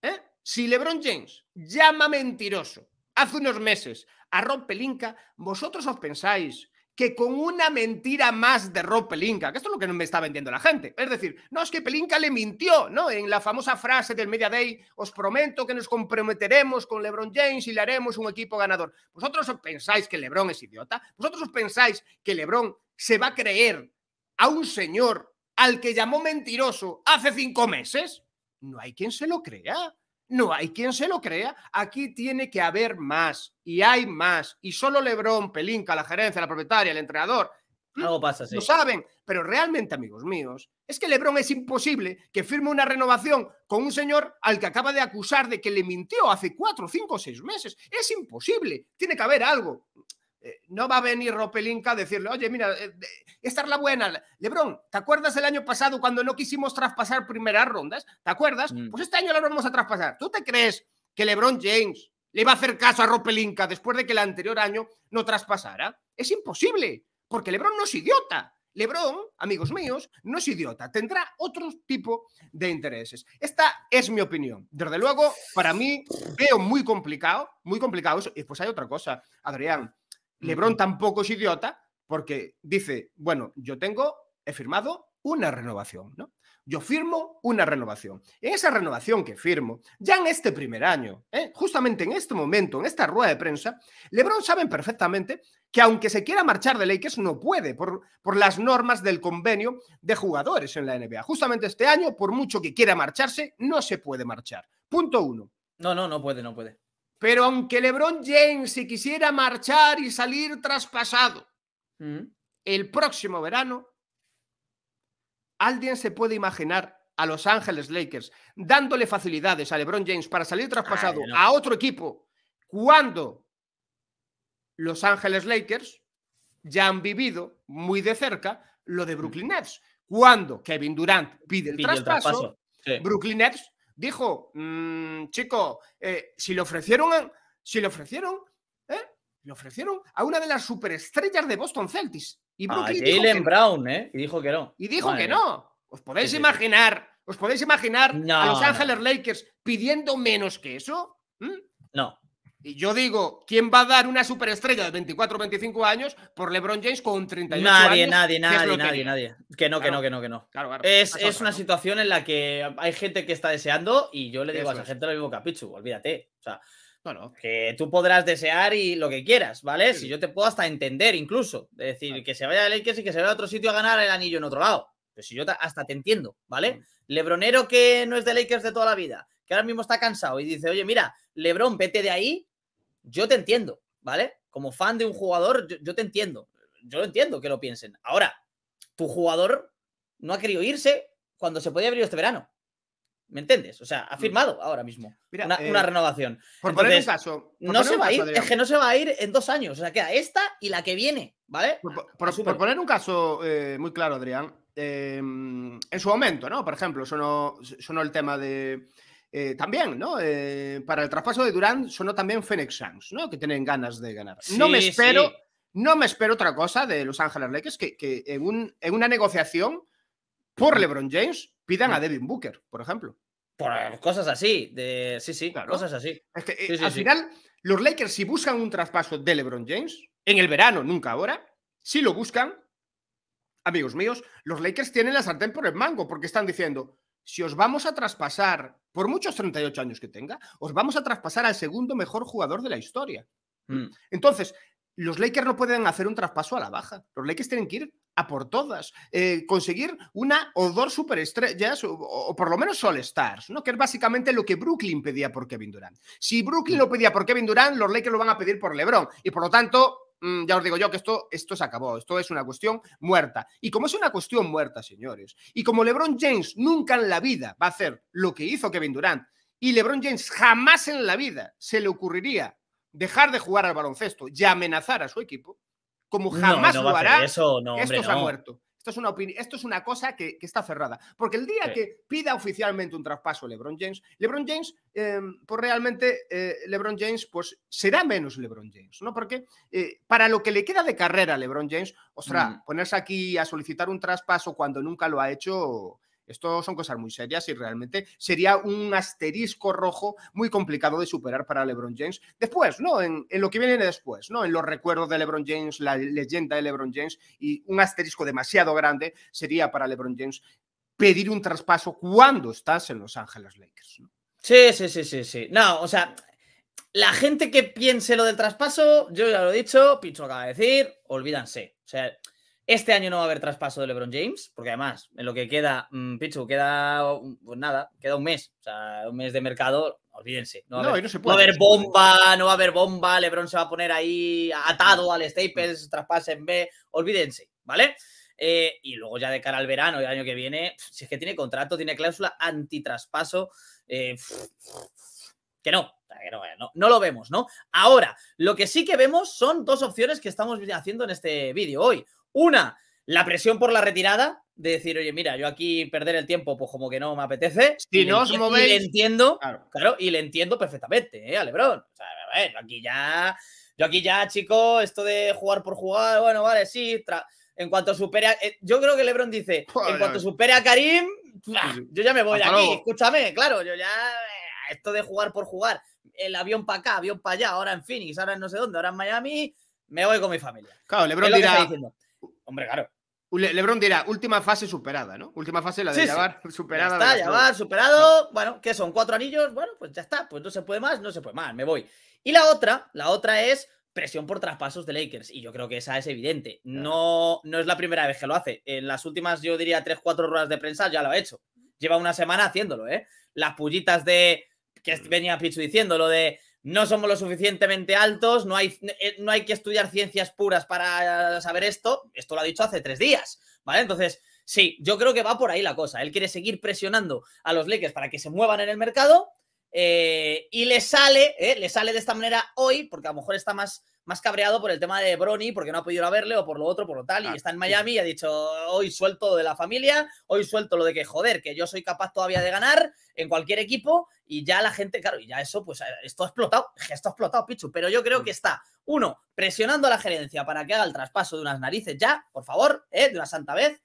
¿eh? si LeBron James llama mentiroso hace unos meses a Rob Pelinka, vosotros os pensáis que con una mentira más de Rob Pelinka, que esto es lo que no me está vendiendo la gente. Es decir, no es que Pelinka le mintió, ¿no? En la famosa frase del Media Day, os prometo que nos comprometeremos con LeBron James y le haremos un equipo ganador. Vosotros os pensáis que LeBron es idiota, vosotros os pensáis que LeBron se va a creer a un señor al que llamó mentiroso hace cinco meses. No hay quien se lo crea. No hay quien se lo crea. Aquí tiene que haber más. Y hay más. Y solo Lebrón, Pelinca, la gerencia, la propietaria, el entrenador. Mm, algo pasa, sí. Lo saben. Pero realmente, amigos míos, es que Lebrón es imposible que firme una renovación con un señor al que acaba de acusar de que le mintió hace cuatro, cinco, seis meses. Es imposible. Tiene que haber algo. Eh, no va a venir Ropelinka a decirle, oye, mira, eh, esta es la buena. Lebron, ¿te acuerdas el año pasado cuando no quisimos traspasar primeras rondas? ¿Te acuerdas? Mm. Pues este año la vamos a traspasar. ¿Tú te crees que Lebron James le va a hacer caso a Ropelinka después de que el anterior año no traspasara? Es imposible, porque Lebron no es idiota. Lebron, amigos míos, no es idiota, tendrá otro tipo de intereses. Esta es mi opinión. Desde luego, para mí veo muy complicado, muy complicado Y pues hay otra cosa, Adrián Lebron tampoco es idiota porque dice, bueno, yo tengo, he firmado una renovación, ¿no? Yo firmo una renovación. En esa renovación que firmo, ya en este primer año, ¿eh? justamente en este momento, en esta rueda de prensa, LeBron sabe perfectamente que aunque se quiera marchar de Lakers, no puede por, por las normas del convenio de jugadores en la NBA. Justamente este año, por mucho que quiera marcharse, no se puede marchar. Punto uno. No, no, no puede, no puede. Pero aunque LeBron James se quisiera marchar y salir traspasado mm. el próximo verano, alguien se puede imaginar a Los Ángeles Lakers dándole facilidades a LeBron James para salir traspasado a otro equipo cuando Los Ángeles Lakers ya han vivido muy de cerca lo de mm. Brooklyn Nets. Cuando Kevin Durant pide el traspaso, Brooklyn Nets dijo, mm, chico, eh, si le ofrecieron, si le ofrecieron, ¿eh? Le ofrecieron a una de las superestrellas de Boston Celtics. Y Brown, ¿eh? Y dijo que no. Y dijo que no. Os podéis imaginar, os podéis imaginar a Los Ángeles Lakers pidiendo menos que eso. No. Y yo digo, ¿quién va a dar una superestrella de 24 25 años por LeBron James con 38 nadie, años? Nadie, nadie, nadie, nadie nadie. Que no, que no, que no, que no. Es, una situación en la que hay gente que está deseando y yo le digo a esa gente lo mismo que olvídate. O sea, bueno, que tú podrás desear y lo que quieras, ¿vale? Si yo te puedo hasta entender incluso. Es decir, que se vaya de Lakers y que se vaya a otro sitio a ganar el anillo en otro lado. Pero pues si yo hasta te entiendo, ¿vale? Mm. Lebronero que no es de Lakers de toda la vida, que ahora mismo está cansado y dice, oye, mira, Lebron, vete de ahí yo te entiendo, ¿vale? Como fan de un jugador, yo, te entiendo. Yo entiendo que lo piensen. Ahora, tu jugador no ha querido irse cuando se podía abrir este verano. ¿Me entiendes? O sea, ha mm. firmado ahora mismo una, eh, renovación. Por poner un caso. no se va a ir, es que no se va a ir en dos años. O sea, queda esta y la que viene, ¿vale? Por, poner un caso eh, muy claro, Adrián. Eh, en su momento, ¿no? Por ejemplo, sonó el tema de, eh, también, ¿no? Eh, para el traspaso de Durán sonó también Phoenix Suns, ¿no? Que tienen ganas de ganar. no me espero, no me espero otra cosa de Los Ángeles Lakers que, en, una negociación por mm. LeBron James pidan a mm. Devin Booker, por ejemplo. Por eh, cosas así, de sí, sí, cosas así. Es este, al final, los Lakers, si buscan un traspaso de LeBron James, en el verano, nunca ahora, si lo buscan, amigos míos, los Lakers tienen la sartén por el mango, porque están diciendo, si os vamos a traspasar, por muchos 38 años que tenga, os vamos a traspasar al segundo mejor jugador de la historia. Mm. Entonces, los Lakers no pueden hacer un traspaso a la baja. Los Lakers tienen que ir a por todas, eh, conseguir una o dos superestrellas o, por lo menos Sol Stars, ¿no? que es básicamente lo que Brooklyn pedía por Kevin Durant. Si Brooklyn mm. lo pedía por Kevin Durant, los Lakers lo van a pedir por LeBron y por lo tanto Mm, ya os digo yo que esto, esto se acabó, esto es una cuestión muerta. Y como es una cuestión muerta, señores, y como LeBron James nunca en la vida va a hacer lo que hizo Kevin Durant, y LeBron James jamás en la vida se le ocurriría dejar de jugar al baloncesto y amenazar a su equipo, como jamás esto se ha muerto. Esto es una, esto es una cosa que, está cerrada. Porque el día que pida oficialmente un traspaso LeBron James, LeBron James, em, pues realmente eh, LeBron James, pues será menos LeBron James, ¿no? Porque eh, para lo que le queda de carrera a LeBron James, o sea, mm. ponerse aquí a solicitar un traspaso cuando nunca lo ha hecho esto son cosas muy serias y realmente sería un asterisco rojo muy complicado de superar para LeBron James. Después, ¿no? En, lo que viene después, ¿no? En los recuerdos de LeBron James, la leyenda de LeBron James y un asterisco demasiado grande sería para LeBron James pedir un traspaso cuando estás en Los Ángeles Lakers. Sí, sí, sí, sí, sí. No, o sea, la gente que piense lo del traspaso, yo ya lo he dicho, que acaba de decir, olvídanse. O sea, este año no va a haber traspaso de LeBron James, porque además, en lo que queda, mm, Pichu, queda pues nada, queda un mes, o sea, un mes de mercado, olvídense. No va, no, se puede, no a haber, bomba, no va a haber bomba, LeBron se va a poner ahí atado al Staples, traspase en B, olvídense, ¿vale? Eh, y luego ya de cara al verano y el año que viene, si es que tiene contrato, tiene cláusula antitraspaso, traspaso, eh, que no, no, no, no, lo vemos, ¿no? Ahora, lo que sí que vemos son dos opciones que estamos haciendo en este vídeo hoy. Una, la presión por la retirada, de decir, oye, mira, yo aquí perder el tiempo, pues como que no me apetece. Si no os movéis. Y le entiendo, claro. y le entiendo perfectamente, ¿eh? A Lebron. O sea, a ver, aquí ya. Yo aquí ya, chicos, esto de jugar por jugar, bueno, vale, sí. En cuanto supere eh, Yo creo que Lebron dice, <laughs> en cuanto supere a Karim, yo ya me voy aquí. Escúchame, claro, yo ya. Eh, esto de jugar por jugar, el avión para acá, avión para allá, ahora en Phoenix, ahora en no sé dónde, ahora en Miami, me voy con mi familia. Claro, Lebron dirá. Hombre, claro. Lebron dirá, última fase superada, ¿no? Última fase la de llevar <laughs> superada. Ya está, llevar superado. Bueno, ¿qué son? ¿Cuatro anillos? Bueno, pues ya está. Pues no se puede más, no se puede más, me voy. Y la otra, la otra es presión por traspasos de Lakers. Y yo creo que esa es evidente. No, no es la primera vez que lo hace. En las últimas, yo diría, tres, cuatro ruedas de prensa ya lo ha hecho. Lleva una semana haciéndolo, ¿eh? Las pullitas de que mm. venía Pichu diciendo, lo de no somos lo suficientemente altos, no hay, eh, no hay que estudiar ciencias puras para eh, saber esto. Esto lo ha dicho hace tres días, ¿vale? Entonces, sí, yo creo que va por ahí la cosa. Él quiere seguir presionando a los Lakers para que se muevan en el mercado. Eh, y le sale, le sale de esta manera hoy, porque a lo mejor está más más cabreado por el tema de Brony, porque no ha podido ir a verle o por lo otro, por lo tal, y ah, está en Miami y ha dicho, hoy suelto de la familia, hoy suelto lo de que, joder, que yo soy capaz todavía de ganar en cualquier equipo, y ya la gente, claro, y ya eso, pues eh, esto ha explotado, esto ha explotado, Pichu, pero yo creo mm. que está, uno, presionando a la gerencia para que haga el traspaso de unas narices ya, por favor, ¿eh? de una santa vez,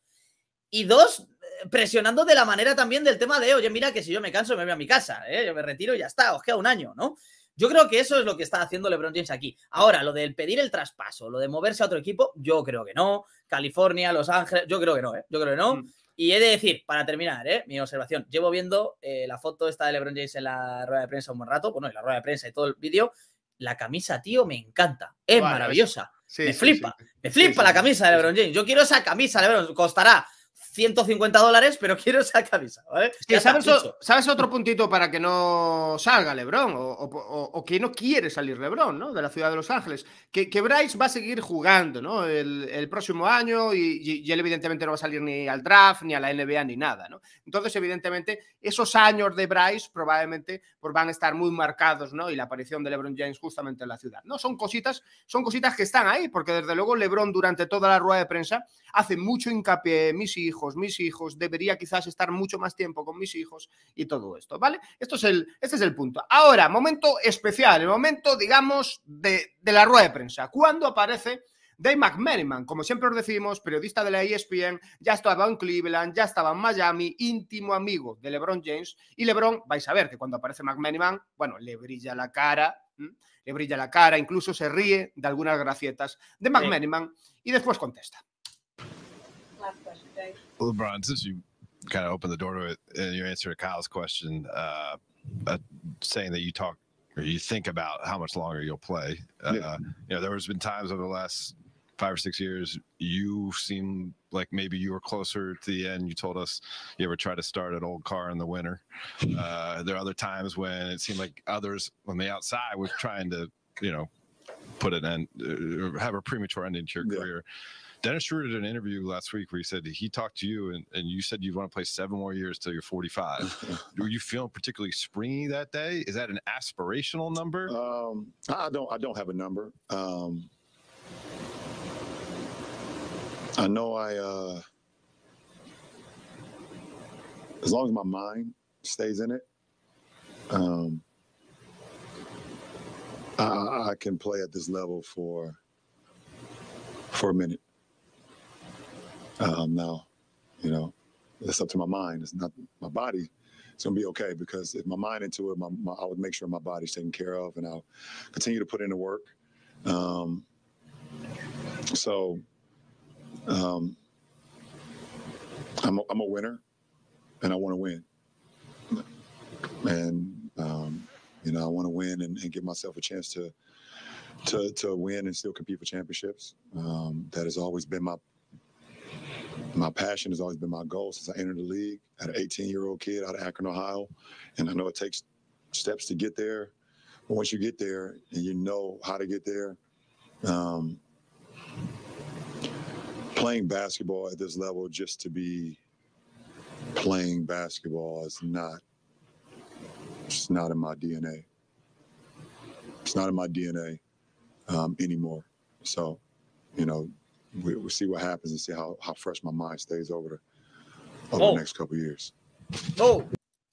y dos, eh, presionando de la manera también del tema de, oye, mira que si yo me canso me voy a mi casa, eh, yo me retiro y ya está, os queda un año, ¿no? Yo creo que eso es lo que está haciendo LeBron James aquí. Ahora, lo del pedir el traspaso, lo de moverse a otro equipo, yo creo que no. California, Los Ángeles, yo creo que no, ¿eh? Yo creo que no. Mm. Y he de decir, para terminar, ¿eh? mi observación, llevo viendo eh, la foto esta de LeBron James en la rueda de prensa un buen rato, bueno, en la rueda de prensa y todo el vídeo. La camisa, tío, me encanta. Es maravillosa. me flipa. me flipa la camisa de LeBron James. Yo quiero esa camisa, LeBron. Costará 150 dólares, pero quiero esa camisa, ¿vale? ¿sabes, otro puntito para que no salga LeBron? O, que no quiere salir LeBron, ¿no? De la ciudad de Los Ángeles. Que, Bryce va a seguir jugando, ¿no? El, próximo año y, él evidentemente no va a salir ni al draft, ni a la NBA, ni nada, ¿no? Entonces, evidentemente, esos años de Bryce probablemente pues, van a estar muy marcados, ¿no? Y la aparición de LeBron James justamente en la ciudad, ¿no? Son cositas, son cositas que están ahí, porque desde luego LeBron durante toda la rueda de prensa hace mucho hincapié, mis hijos, mis hijos, debería quizás estar mucho más tiempo con mis hijos y todo esto, ¿vale? Esto es el, este es el punto. Ahora, momento especial, el momento, digamos, de, la rueda de prensa. ¿Cuándo aparece? Dave McMerriman, como siempre os decimos, periodista de la ESPN, ya estaba en Cleveland, ya estaba en Miami, íntimo amigo de LeBron James. Y LeBron, vais a ver que cuando aparece McMerriman, bueno, le brilla la cara, le brilla la cara, incluso se ríe de algunas gracietas de McMerriman y después contesta. LeBron, since you kind of opened the door to it in your answer to Kyle's question, uh, uh, saying that you talk or you think about how much longer you'll play. Uh, yeah. You know, there has been times over the last five or six years, you seem like maybe you were closer to the end. You told us you ever try to start an old car in the winter. Uh, there are other times when it seemed like others on the outside was trying to, you know, put an end, uh, have a premature ending to your yeah. career. Dennis Schroeder did an interview last week where he said he talked to you and, and you said you want to play seven more years till you're 45. <laughs> Were you feeling particularly springy that day? Is that an aspirational number? Um, I don't. I don't have a number. Um, I know I. Uh, as long as my mind stays in it, um, I, I can play at this level for for a minute. Um, now, you know, it's up to my mind. It's not my body. It's gonna be okay because if my mind into it, my, my, I would make sure my body's taken care of, and I'll continue to put in the work. Um, so, um, I'm a, I'm a winner, and I want to win. And um, you know, I want to win and, and, give myself a chance to to to win and still compete for championships. Um, that has always been my my passion has always been my goal since I entered the league at an 18 year old kid out of Akron, Ohio. And I know it takes steps to get there. But once you get there and you know how to get there, um, playing basketball at this level just to be playing basketball is not it's not in my DNA. It's not in my DNA um, anymore. So, you know, we, a see what happens and see how, how fresh my mind stays over the, over the next couple years. Oh.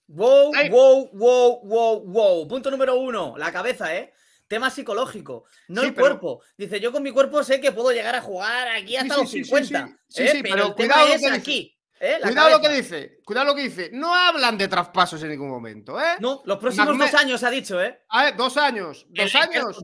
Wow, wow, wow, wow, wow. Punto número uno, la cabeza, ¿eh? Tema psicológico, no el cuerpo. Dice, yo con mi cuerpo sé que puedo llegar a jugar aquí hasta los 50. ¿eh? sí, pero cuidado aquí. ¿eh? Cuidado lo que dice, cuidado lo que dice. No hablan de traspasos en ningún momento, ¿eh? No, los próximos dos años ha dicho, ¿eh? A ver, dos años, dos años.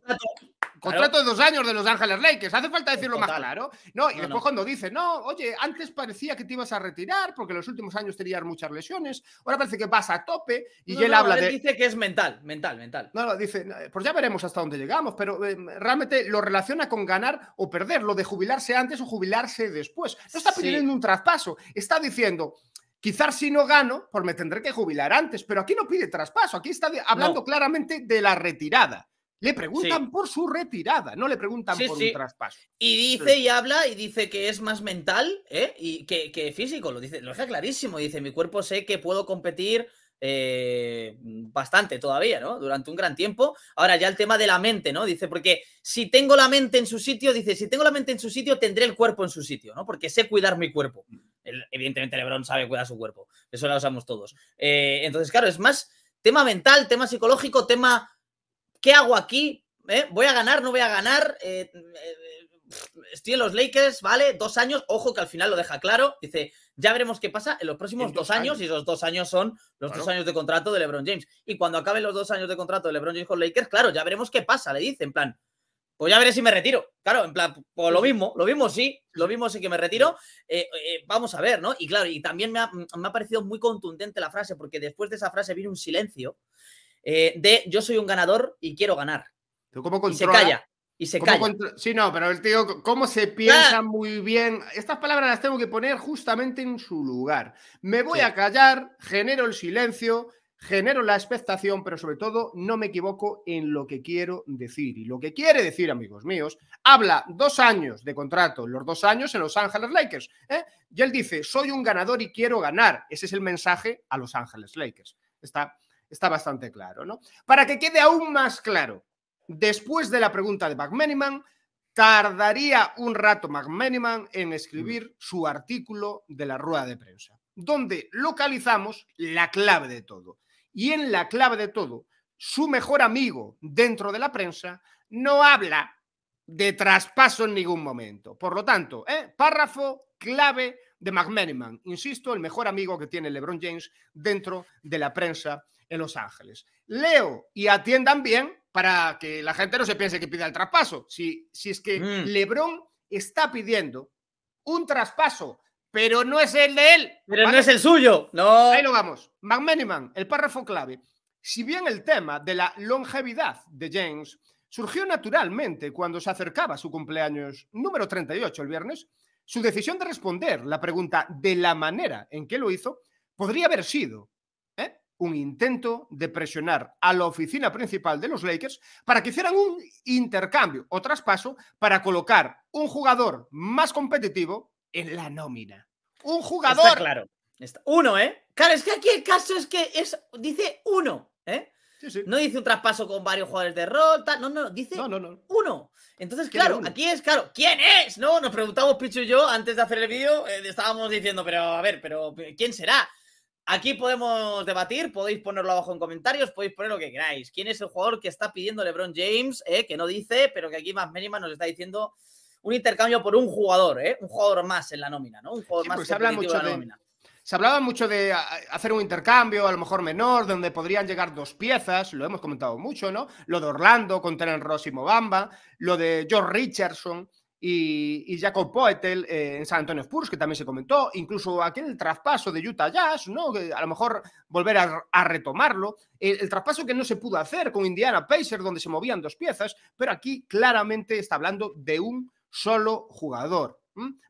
Contrato de dos años de Los Ángeles Lakers. Hace falta decirlo más claro. No, y después cuando dice, no, oye, antes parecía que te ibas a retirar porque en los últimos años tenías muchas lesiones. Ahora parece que vas a tope. Y él habla dice que es mental, mental, mental. No, no, dice, pues ya veremos hasta dónde llegamos, pero eh, realmente lo relaciona con ganar o perder, lo de jubilarse antes o jubilarse después. No está pidiendo un traspaso. Está diciendo. Quizás si no gano, pues me tendré que jubilar antes, pero aquí no pide traspaso, aquí está hablando claramente de la retirada. Le preguntan por su retirada, no le preguntan por un traspaso. Y dice y habla y dice que es más mental ¿eh? y que, físico, lo dice, lo deja clarísimo. Dice, mi cuerpo sé que puedo competir eh, bastante todavía, ¿no? Durante un gran tiempo. Ahora ya el tema de la mente, ¿no? Dice, porque si tengo la mente en su sitio, dice, si tengo la mente en su sitio, tendré el cuerpo en su sitio, ¿no? Porque sé cuidar mi cuerpo. El, evidentemente Lebron sabe cuidar su cuerpo, eso lo usamos todos. Eh, entonces, claro, es más tema mental, tema psicológico, tema ¿Qué hago aquí? ¿Eh? ¿Voy a ganar? ¿No voy a ganar? Eh, eh, estoy en los Lakers, ¿vale? Dos años, ojo que al final lo deja claro, dice, ya veremos qué pasa en los próximos dos, años, y esos dos años son los dos años de contrato de LeBron James. Y cuando acaben los dos años de contrato de LeBron James con Lakers, claro, ya veremos qué pasa, le dice, en plan, pues ya veré si me retiro. Claro, en plan, pues lo mismo, lo mismo sí, lo mismo sí que me retiro. vamos a ver, ¿no? Y claro, y también me ha, me ha, parecido muy contundente la frase, porque después de esa frase viene un silencio eh, de yo soy un ganador y quiero ganar. Y se calla. Y se calla. Sí, no, pero el tío, ¿cómo se ah. piensa muy bien? Estas palabras las tengo que poner justamente en su lugar. Me voy a callar, genero el silencio, genero la expectación, pero sobre todo no me equivoco en lo que quiero decir. Y lo que quiere decir, amigos míos, habla dos años de contrato, los dos años en Los Ángeles Lakers. ¿eh? Y él dice, soy un ganador y quiero ganar. Ese es el mensaje a Los Ángeles Lakers. Está está bastante claro, ¿no? Para que quede aún más claro, después de la pregunta de McMeniman, tardaría un rato McMeniman en escribir mm. su artículo de la rueda de prensa, donde localizamos la clave de todo. Y en la clave de todo, su mejor amigo dentro de la prensa no habla de traspaso en ningún momento. Por lo tanto, ¿eh? párrafo clave de McManaman, insisto, el mejor amigo que tiene LeBron James dentro de la prensa en Los Ángeles. Leo y atiendan bien para que la gente no se piense que pida el traspaso. Si, si es que mm. LeBron está pidiendo un traspaso, pero no es el de él. Pero no es el suyo. No. Ahí lo vamos. McManaman, el párrafo clave. Si bien el tema de la longevidad de James surgió naturalmente cuando se acercaba su cumpleaños número 38 el viernes, su decisión de responder la pregunta de la manera en que lo hizo podría haber sido ¿eh? un intento de presionar a la oficina principal de los Lakers para que hicieran un intercambio o traspaso para colocar un jugador más competitivo en la nómina. Un jugador. Está claro. Uno, ¿eh? Claro, es que aquí el caso es que es... dice uno, ¿eh? No dice un traspaso con varios jugadores de rol, No, no, dice uno. Entonces, claro, aquí es, claro, ¿quién es? No, nos preguntamos Pichu y yo antes de hacer el vídeo, eh, estábamos diciendo, pero a ver, pero eh, ¿quién será? Aquí podemos debatir, podéis ponerlo abajo en comentarios, podéis poner lo que queráis. ¿Quién es el jugador que está pidiendo LeBron James? Eh, que no dice, pero que aquí más mínima nos está diciendo un intercambio por un jugador, un jugador más en la nómina, ¿no? Un jugador más en habla mucho la nómina. Se hablaba mucho de hacer un intercambio, a lo mejor menor, donde podrían llegar dos piezas, lo hemos comentado mucho, ¿no? Lo de Orlando con Terence Ross y Mobamba, lo de George Richardson y, Jacob Poetel eh, en San Antonio Spurs, que también se comentó, incluso aquel traspaso de Utah Jazz, ¿no? a lo mejor volver a, retomarlo, el, traspaso que no se pudo hacer con Indiana Pacers, donde se movían dos piezas, pero aquí claramente está hablando de un solo jugador.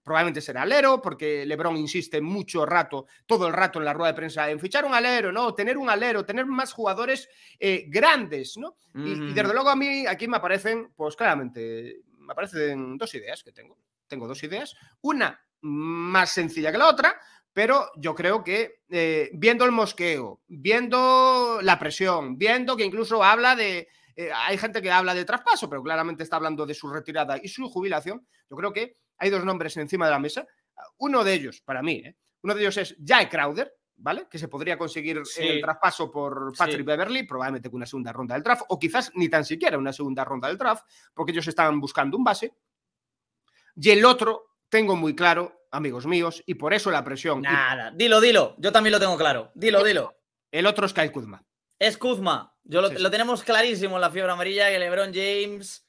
Probablemente será alero, porque Lebron insiste mucho rato, todo el rato en la rueda de prensa, en fichar un alero, ¿no? Tener un alero, tener más jugadores eh, grandes, ¿no? Y, desde mm. luego a mí aquí me aparecen, pues claramente, me aparecen dos ideas que tengo. Tengo dos ideas, una más sencilla que la otra, pero yo creo que eh, viendo el mosqueo, viendo la presión, viendo que incluso habla de, eh, hay gente que habla de traspaso, pero claramente está hablando de su retirada y su jubilación. Yo creo que hay dos nombres encima de la mesa. Uno de ellos, para mí, ¿eh? uno de ellos es Jay Crowder, ¿vale? Que se podría conseguir en el traspaso por Patrick Beverly, probablemente con una segunda ronda del draft, o quizás ni tan siquiera una segunda ronda del draft, porque ellos estaban buscando un base. Y el otro, tengo muy claro, amigos míos, y por eso la presión. Nada, dilo, dilo. Yo también lo tengo claro. Dilo, dilo. El otro es Kyle Kuzma. Es Kuzma. Yo lo, tenemos clarísimo en la fiebre amarilla que LeBron James.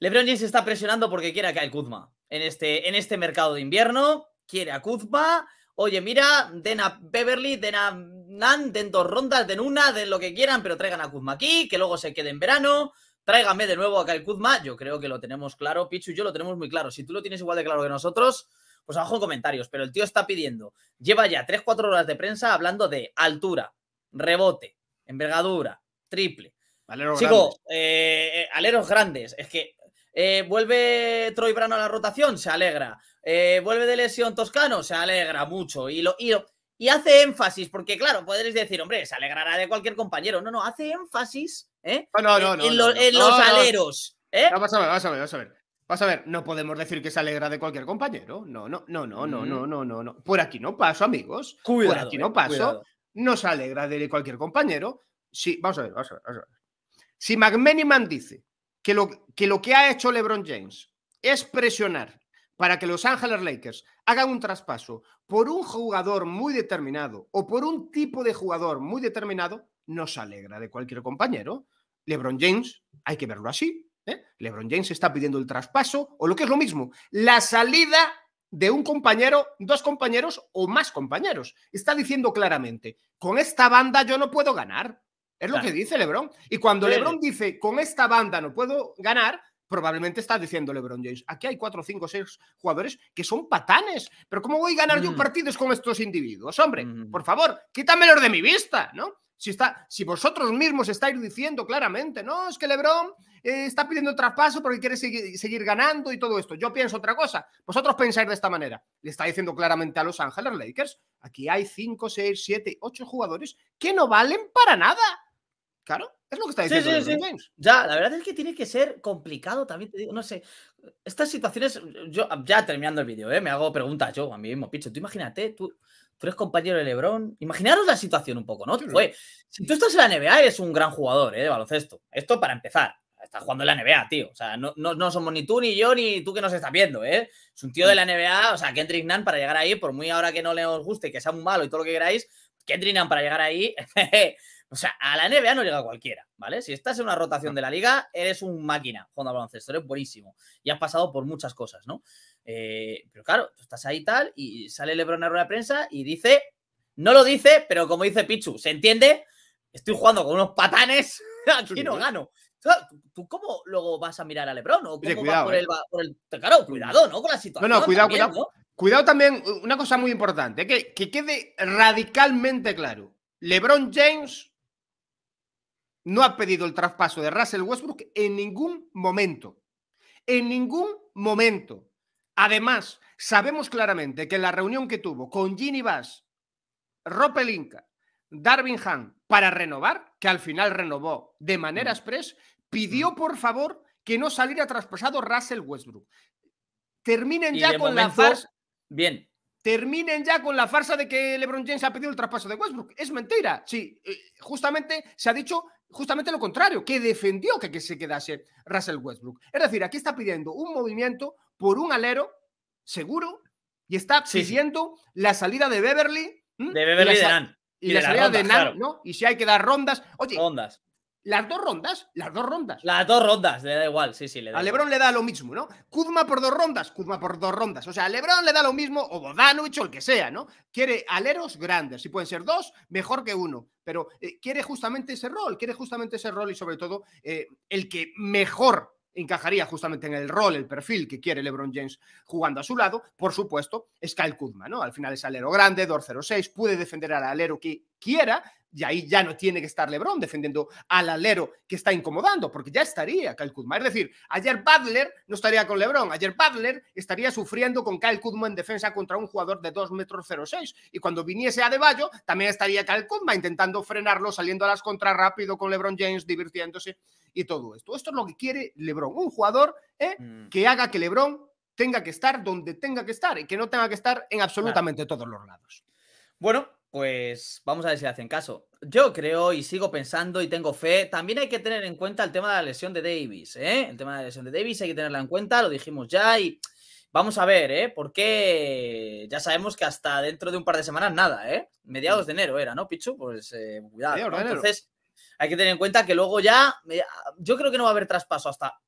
LeBron James está presionando porque quiere a Kyle Kuzma en este, en este mercado de invierno. Quiere a Kuzma. Oye, mira, den a Beverly, den a Nan, den dos rondas, den una, den lo que quieran, pero traigan a Kuzma aquí, que luego se quede en verano. tráiganme de nuevo acá el Kuzma. Yo creo que lo tenemos claro, Pichu y yo lo tenemos muy claro. Si tú lo tienes igual de claro que nosotros, pues abajo en comentarios. Pero el tío está pidiendo, lleva ya 3-4 horas de prensa hablando de altura, rebote, envergadura, triple. Aleros eh, eh, aleros grandes. Es que eh, vuelve Troy Brano a la rotación, se alegra. Eh, vuelve de lesión Toscano, se alegra mucho. Y, lo, y, hace énfasis, porque claro, podréis decir, hombre, se alegrará de cualquier compañero. No, no, hace énfasis en, los aleros. Vamos a ver, vamos a ver, no podemos decir que se alegra de cualquier compañero. No, no, no, no, no, no, mm. no, no, Por aquí no paso, amigos. Por aquí no eh, paso. No se alegra de cualquier compañero. Sí, vamos a ver, vamos a ver, vamos a ver. Si McMeniman dice que lo, que ha hecho LeBron James es presionar para que los Angeles Lakers hagan un traspaso por un jugador muy determinado o por un tipo de jugador muy determinado, nos alegra de cualquier compañero. LeBron James, hay que verlo así. ¿eh? LeBron James está pidiendo el traspaso o lo que es lo mismo, la salida de un compañero, dos compañeros o más compañeros. Está diciendo claramente, con esta banda yo no puedo ganar. Es lo que dice Lebron. Y cuando Lebron dice, con esta banda no puedo ganar, probablemente está diciendo LeBron James. Aquí hay cuatro, cinco, seis jugadores que son patanes. Pero ¿cómo voy a ganar yo mm. partidos con estos individuos? Hombre, mm. por favor, quítamelos de mi vista, ¿no? Si, está, si vosotros mismos estáis diciendo claramente, no, es que LeBron eh, está pidiendo traspaso porque quiere seguir, ganando y todo esto. Yo pienso otra cosa. Vosotros pensáis de esta manera. Le está diciendo claramente a Los Ángeles Lakers, aquí hay 5, 6, 7, 8 jugadores que no valen para nada. Claro, es lo que está diciendo. Ya, la verdad es que tiene que ser complicado también, te digo, no sé. Estas situaciones, yo ya terminando el vídeo, ¿eh? me hago preguntas yo a mí mismo, picho. Tú imagínate, tú, eres compañero de Lebron. Imaginaros la situación un poco, ¿no? Oye, si tú estás en la NBA, eres un gran jugador ¿eh? de baloncesto. Esto para empezar. Estás jugando en la NBA, tío. O sea, no, somos ni tú, ni yo, ni tú que nos estás viendo, ¿eh? Es un tío de la NBA, o sea, Kendrick Nunn para llegar ahí, por muy ahora que no le os guste, que sea un malo y todo lo que queráis, Kendrick Nunn para llegar ahí <laughs> O sea, a la NBA no llega cualquiera, ¿vale? Si estás en una rotación de la liga, eres un máquina jugando baloncesto, eres buenísimo y has pasado por muchas cosas, ¿no? Eh, pero claro, tú estás ahí tal y sale Lebron a la prensa y dice, no lo dice, pero como dice Pichu, ¿se entiende? Estoy jugando con unos patanes, <laughs> aquí no gano. ¿Tú cómo luego vas a mirar a Lebron? ¿O cómo cuidado, por, eh. el, Claro, cuidado, ¿no? Con la situación. No, cuidado, también, cuidado. Cuidado también, una cosa muy importante, que, que quede radicalmente claro. LeBron James no ha pedido el traspaso de Russell Westbrook en ningún momento. En ningún momento. Además, sabemos claramente que en la reunión que tuvo con Ginny Bass, Ropelinka, Darwin Han, para renovar, que al final renovó de manera mm. express, pidió mm. por favor que no saliera traspasado Russell Westbrook. Terminen ya con la farsa. Bien. Terminen ya con la farsa de que LeBron James ha pedido el traspaso de Westbrook. Es mentira. Sí, eh, justamente se ha dicho justamente lo contrario, que defendió que, que se quedase Russell Westbrook. Es decir, aquí está pidiendo un movimiento por un alero seguro y está pidiendo la salida de Beverly. De Beverly y la, de Nan. Y, la, salida de Nan, ¿no? Y si hay que dar rondas. Oye, rondas. Las dos rondas, las dos rondas. Las dos rondas, le da igual, sí, sí. Le da a Lebron le da lo mismo, ¿no? Kuzma por dos rondas, Kuzma por dos rondas. O sea, a Lebron le da lo mismo, o Bogdanovich o el que sea, ¿no? Quiere aleros grandes. Si pueden ser dos, mejor que uno. Pero eh, quiere justamente ese rol, quiere justamente ese rol y sobre todo eh, el que mejor encajaría justamente en el rol, el perfil que quiere LeBron James jugando a su lado, por supuesto, es Kyle Kuzma, ¿no? Al final es alero grande, 2-0-6, puede defender al alero que quiera, y ahí ya no tiene que estar LeBron defendiendo al alero que está incomodando, porque ya estaría Kyle Kuzma. Es decir, ayer Butler no estaría con LeBron, ayer Butler estaría sufriendo con Kyle en defensa contra un jugador de 2 metros 06. Y cuando viniese a Deballo, también estaría Kyle Kuzma intentando frenarlo, saliendo a las contras rápido con LeBron James, divirtiéndose y todo esto. Esto es lo que quiere LeBron, un jugador ¿eh? mm. que haga que LeBron tenga que estar donde tenga que estar y que no tenga que estar en absolutamente todos los lados. Bueno, pues vamos a ver si hacen caso. Yo creo y sigo pensando y tengo fe. También hay que tener en cuenta el tema de la lesión de Davis, ¿eh? El tema de la lesión de Davis hay que tenerla en cuenta, lo dijimos ya y vamos a ver, ¿eh? Porque ya sabemos que hasta dentro de un par de semanas nada, ¿eh? Mm. Mediados de enero era, ¿no, Pichu? Pues eh, cuidado. Entonces hay que tener en cuenta que luego ya, yo creo que no va a haber traspaso hasta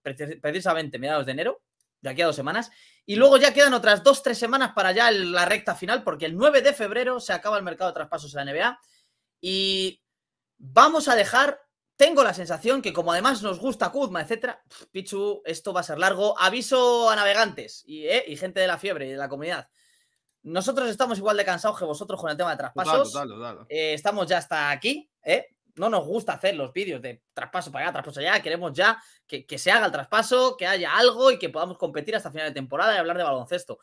precisamente mediados de enero, de aquí a dos semanas, y luego ya quedan otras dos, tres semanas para ya la recta final, porque el 9 de febrero se acaba el mercado de traspasos en la NBA. Y vamos a dejar, tengo la sensación que como además nos gusta Kuzma, etcétera, Pichu, esto va a ser largo. Aviso a navegantes eh, y, gente de la fiebre y de la comunidad. Nosotros estamos igual de cansados que vosotros con el tema de traspasos. Eh, estamos ya hasta aquí, ¿eh? no nos gusta hacer los vídeos de traspaso para allá, traspaso allá, queremos ya que, se haga el traspaso, que haya algo y que podamos competir hasta final de temporada y hablar de baloncesto.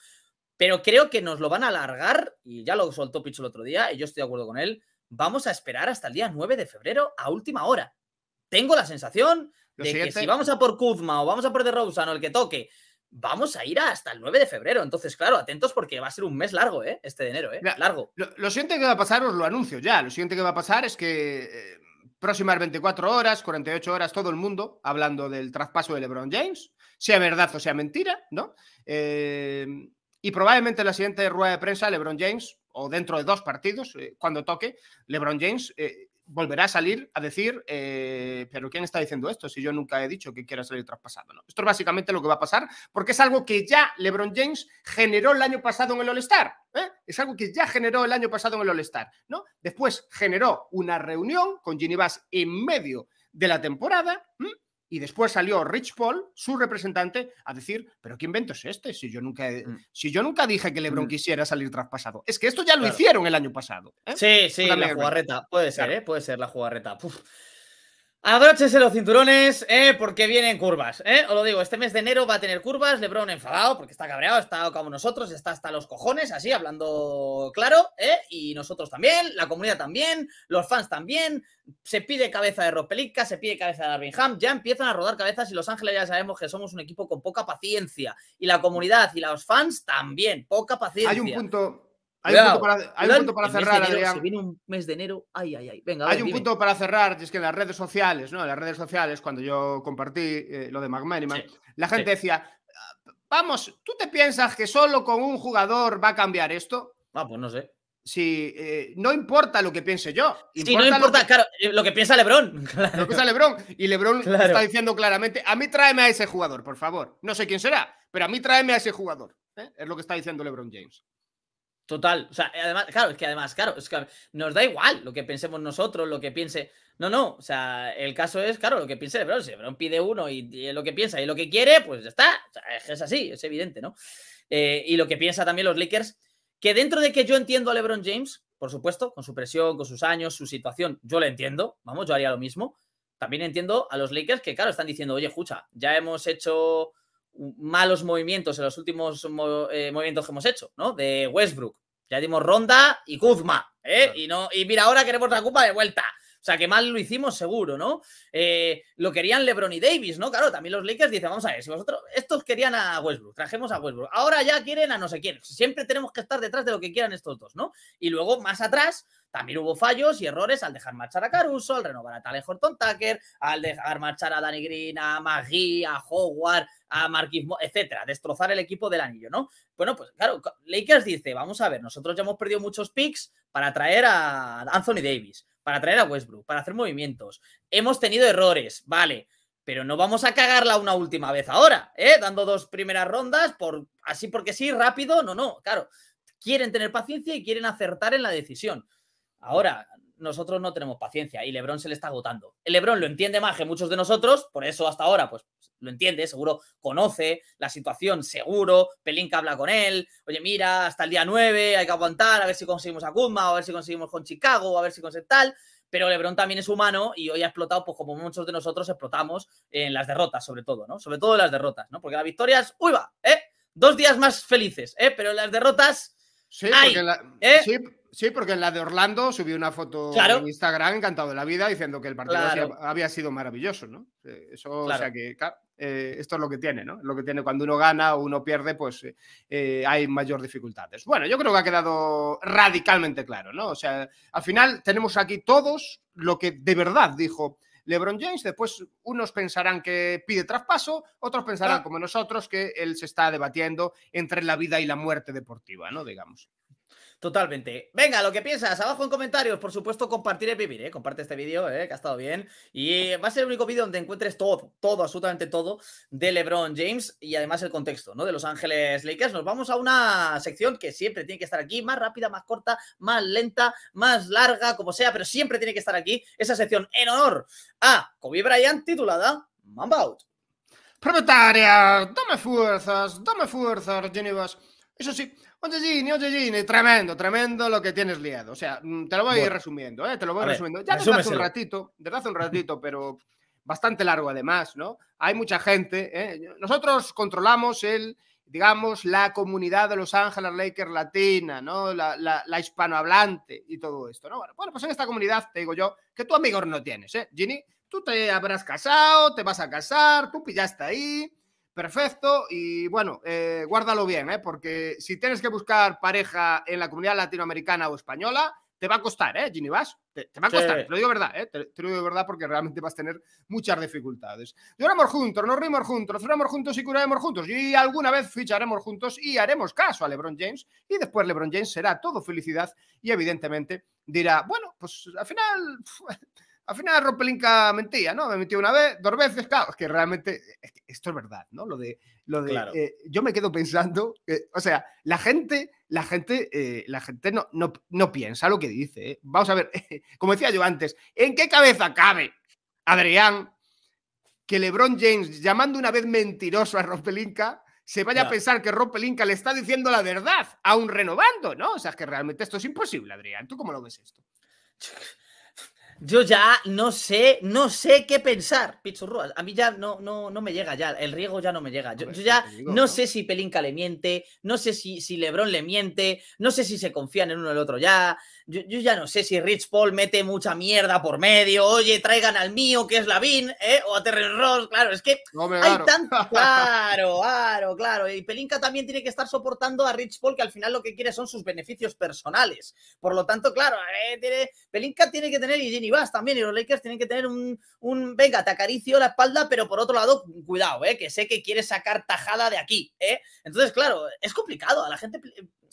Pero creo que nos lo van a alargar, y ya lo soltó Pichu el otro día, y yo estoy de acuerdo con él, vamos a esperar hasta el día 9 de febrero a última hora. Tengo la sensación de que si vamos a por Kuzma o vamos a por De o el que toque, vamos a ir hasta el 9 de febrero. Entonces, claro, atentos porque va a ser un mes largo, ¿eh? Este de enero, ¿eh? largo. Lo, siguiente que va a pasar os lo anuncio ya. Lo siguiente que va a pasar es que eh, próximas 24 horas, 48 horas, todo el mundo hablando del traspaso de LeBron James, sea verdad o sea mentira, ¿no? Eh, y probablemente la siguiente rueda de prensa, LeBron James, o dentro de dos partidos, eh, cuando toque, LeBron James volverá a salir a decir, eh, pero ¿quién está diciendo esto? Si yo nunca he dicho que quiera salir traspasado. ¿no? Esto es básicamente lo que va a pasar, porque es algo que ya LeBron James generó el año pasado en el All-Star. ¿eh? Es algo que ya generó el año pasado en el All-Star. ¿no? Después generó una reunión con Ginny en medio de la temporada. Y después salió Rich Paul, su representante, a decir, pero ¿qué invento es este? Si yo nunca, mm. si yo nunca dije que Lebron mm. quisiera salir traspasado. Es que esto ya lo hicieron el año pasado. ¿eh? Sí, sí, la jugarreta. Puede ser, ¿eh? Puede ser la jugarreta. Abróchese los cinturones, eh, porque vienen curvas, eh. Os lo digo, este mes de enero va a tener curvas. LeBron enfadado porque está cabreado, está como nosotros, está hasta los cojones, así hablando claro, eh. Y nosotros también, la comunidad también, los fans también. Se pide cabeza de Ropelica, se pide cabeza de Darwin Ham. Ya empiezan a rodar cabezas y Los Ángeles ya sabemos que somos un equipo con poca paciencia. Y la comunidad y los fans también, poca paciencia. Hay un punto, hay un punto para, cerrar, Adrián. Si viene un mes de enero, ay, ay, hay un punto para cerrar, es que en las redes sociales, ¿no? En las redes sociales, cuando yo compartí eh, lo de McManiman, la gente decía, vamos, ¿tú te piensas que solo con un jugador va a cambiar esto? Ah, pues no sé. Si eh, no importa lo que piense yo. Sí, no importa, lo que, claro, eh, lo que piensa Lebron. <laughs> Lo que piensa Lebron. Y Lebron está diciendo claramente, a mí tráeme a ese jugador, por favor. No sé quién será, pero a mí tráeme a ese jugador. Es lo que está diciendo Lebron James. Total, o sea, además, claro, es que además, claro, es que nos da igual lo que pensemos nosotros, lo que piense. No, no, o sea, el caso es, claro, lo que piense Lebron. Si Lebron pide uno y, lo que piensa y lo que quiere, pues ya está. es así, es evidente, ¿no? Eh, y lo que piensa también los Lakers, que dentro de que yo entiendo a LeBron James, por supuesto, con su presión, con sus años, su situación, yo le entiendo, vamos, yo haría lo mismo. También entiendo a los Lakers que, claro, están diciendo, oye, escucha, ya hemos hecho malos movimientos en los últimos eh, movimientos que hemos hecho, ¿no? De Westbrook. Ya dimos Ronda y Kuzma ¿eh? Y, no, y mira, ahora queremos la Copa de vuelta. O sea, que mal lo hicimos seguro, ¿no? Eh, lo querían LeBron y Davis, ¿no? Claro, también los Lakers dicen, vamos a ver, si vosotros, estos querían a Westbrook, trajemos a Westbrook. Ahora ya quieren a no sé quién. Siempre tenemos que estar detrás de lo que quieran estos dos, ¿no? Y luego, más atrás, también hubo fallos y errores al dejar marchar a Caruso, al renovar a Talen Horton Tucker, al dejar marchar a Danny Green, a Magui, a Howard, a Marquismo, etcétera, destrozar el equipo del anillo, ¿no? Bueno, pues claro, Lakers dice, vamos a ver, nosotros ya hemos perdido muchos picks para traer a Anthony Davis, para traer a Westbrook, para hacer movimientos. Hemos tenido errores, vale, pero no vamos a cagarla una última vez ahora, ¿eh? Dando dos primeras rondas por así porque sí, rápido, no, no, claro. Quieren tener paciencia y quieren acertar en la decisión. Ahora, nosotros no tenemos paciencia y Lebron se le está agotando. El Lebron lo entiende más que muchos de nosotros, por eso hasta ahora, pues lo entiende, seguro conoce la situación, seguro. que habla con él, oye, mira, hasta el día 9 hay que aguantar, a ver si conseguimos a Kuzma, a ver si conseguimos con Chicago, a ver si conseguimos tal. Pero Lebron también es humano y hoy ha explotado, pues como muchos de nosotros explotamos en las derrotas, sobre todo, ¿no? Sobre todo en las derrotas, ¿no? Porque las victorias, uy, va, ¿eh? Dos días más felices, ¿eh? Pero en las derrotas. Sí, la... ¿eh? Sí, porque en la de Orlando subió una foto en Instagram, encantado de la vida, diciendo que el partido había sido maravilloso, ¿no? Eh, eso, o sea que, eh, esto es lo que tiene, ¿no? Lo que tiene cuando uno gana o uno pierde, pues eh, hay mayor dificultades. Bueno, yo creo que ha quedado radicalmente claro, ¿no? O sea, al final tenemos aquí todos lo que de verdad dijo LeBron James. Después unos pensarán que pide traspaso, otros pensarán ah. como nosotros que él se está debatiendo entre la vida y la muerte deportiva, ¿no? Digamos. Totalmente. Venga, lo que piensas, abajo en comentarios, por supuesto, compartir y vivir, ¿eh? Comparte este vídeo, ¿eh? que ha estado bien. Y va a ser el único vídeo donde encuentres todo, todo, absolutamente todo de LeBron James y además el contexto, ¿no? De Los Ángeles Lakers. Nos vamos a una sección que siempre tiene que estar aquí, más rápida, más corta, más lenta, más larga, como sea, pero siempre tiene que estar aquí esa sección en honor a Kobe Bryant titulada Mamba Out. Proletaria, dame fuerzas, dame fuerzas, Genevas. Eso sí, Oye, Gini, oye, Gini, tremendo, tremendo lo que tienes liado. O sea, mm, te lo voy ir resumiendo, ¿eh? Te lo voy resumiendo. ya desde hace un ratito, desde hace un ratito, pero bastante largo además, ¿no? Hay mucha gente. ¿eh? Nosotros controlamos el, digamos, la comunidad de Los Ángeles Lakers latina, ¿no? La, hispanohablante y todo esto, ¿no? Bueno, pues en esta comunidad te digo yo que tú amigos no tienes, ¿eh? Gini, tú te habrás casado, te vas a casar, tú pillaste ahí perfecto y bueno, eh, guárdalo bien, ¿eh? porque si tienes que buscar pareja en la comunidad latinoamericana o española, te va a costar, ¿eh, Ginny Te, va a costar, te lo digo verdad, ¿eh? te, lo digo verdad porque realmente vas a tener muchas dificultades. Lloramos juntos, nos rimos juntos, cerramos juntos y curaremos juntos. Y alguna vez ficharemos juntos y haremos caso a LeBron James. Y después LeBron James será todo felicidad y evidentemente dirá, bueno, pues al final... <laughs> Al final Ropelinka mentía, ¿no? Me metió una vez, dos veces, claro, es que realmente esto es verdad, ¿no? Lo de, lo de eh, yo me quedo pensando, eh, o sea, la gente, la gente, eh, la gente no, no, no, piensa lo que dice. Vamos a ver, <laughs> como decía yo antes, ¿en qué cabeza cabe, Adrián, que LeBron James, llamando una vez mentiroso a Ropelinka, se vaya a pensar que Ropelinka le está diciendo la verdad, aún renovando, ¿no? O sea, es que realmente esto es imposible, Adrián. ¿Tú cómo lo ves esto? Yo ya no sé, no sé qué pensar, Pichurruas. A mí ya no, no, no me llega ya, el riego ya no me llega. Yo, ya no, sé si Pelinca le miente, no sé si, si le miente, no sé si se confían en uno el otro ya, yo, ya no sé si Rich Paul mete mucha mierda por medio, oye, traigan al mío, que es Lavin ¿eh? o a Terrence Ross, claro, es que hay tanto, <laughs> claro, claro, claro, y Pelinka también tiene que estar soportando a Rich Paul, que al final lo que quiere son sus beneficios personales, por lo tanto, claro, eh, tiene, Pelinka tiene que tener, y Ginny Bass también, y los Lakers tienen que tener un, venga, te acaricio la espalda, pero por otro lado, cuidado, eh, que sé que quiere sacar tajada de aquí, ¿eh? entonces, claro, es complicado, a la gente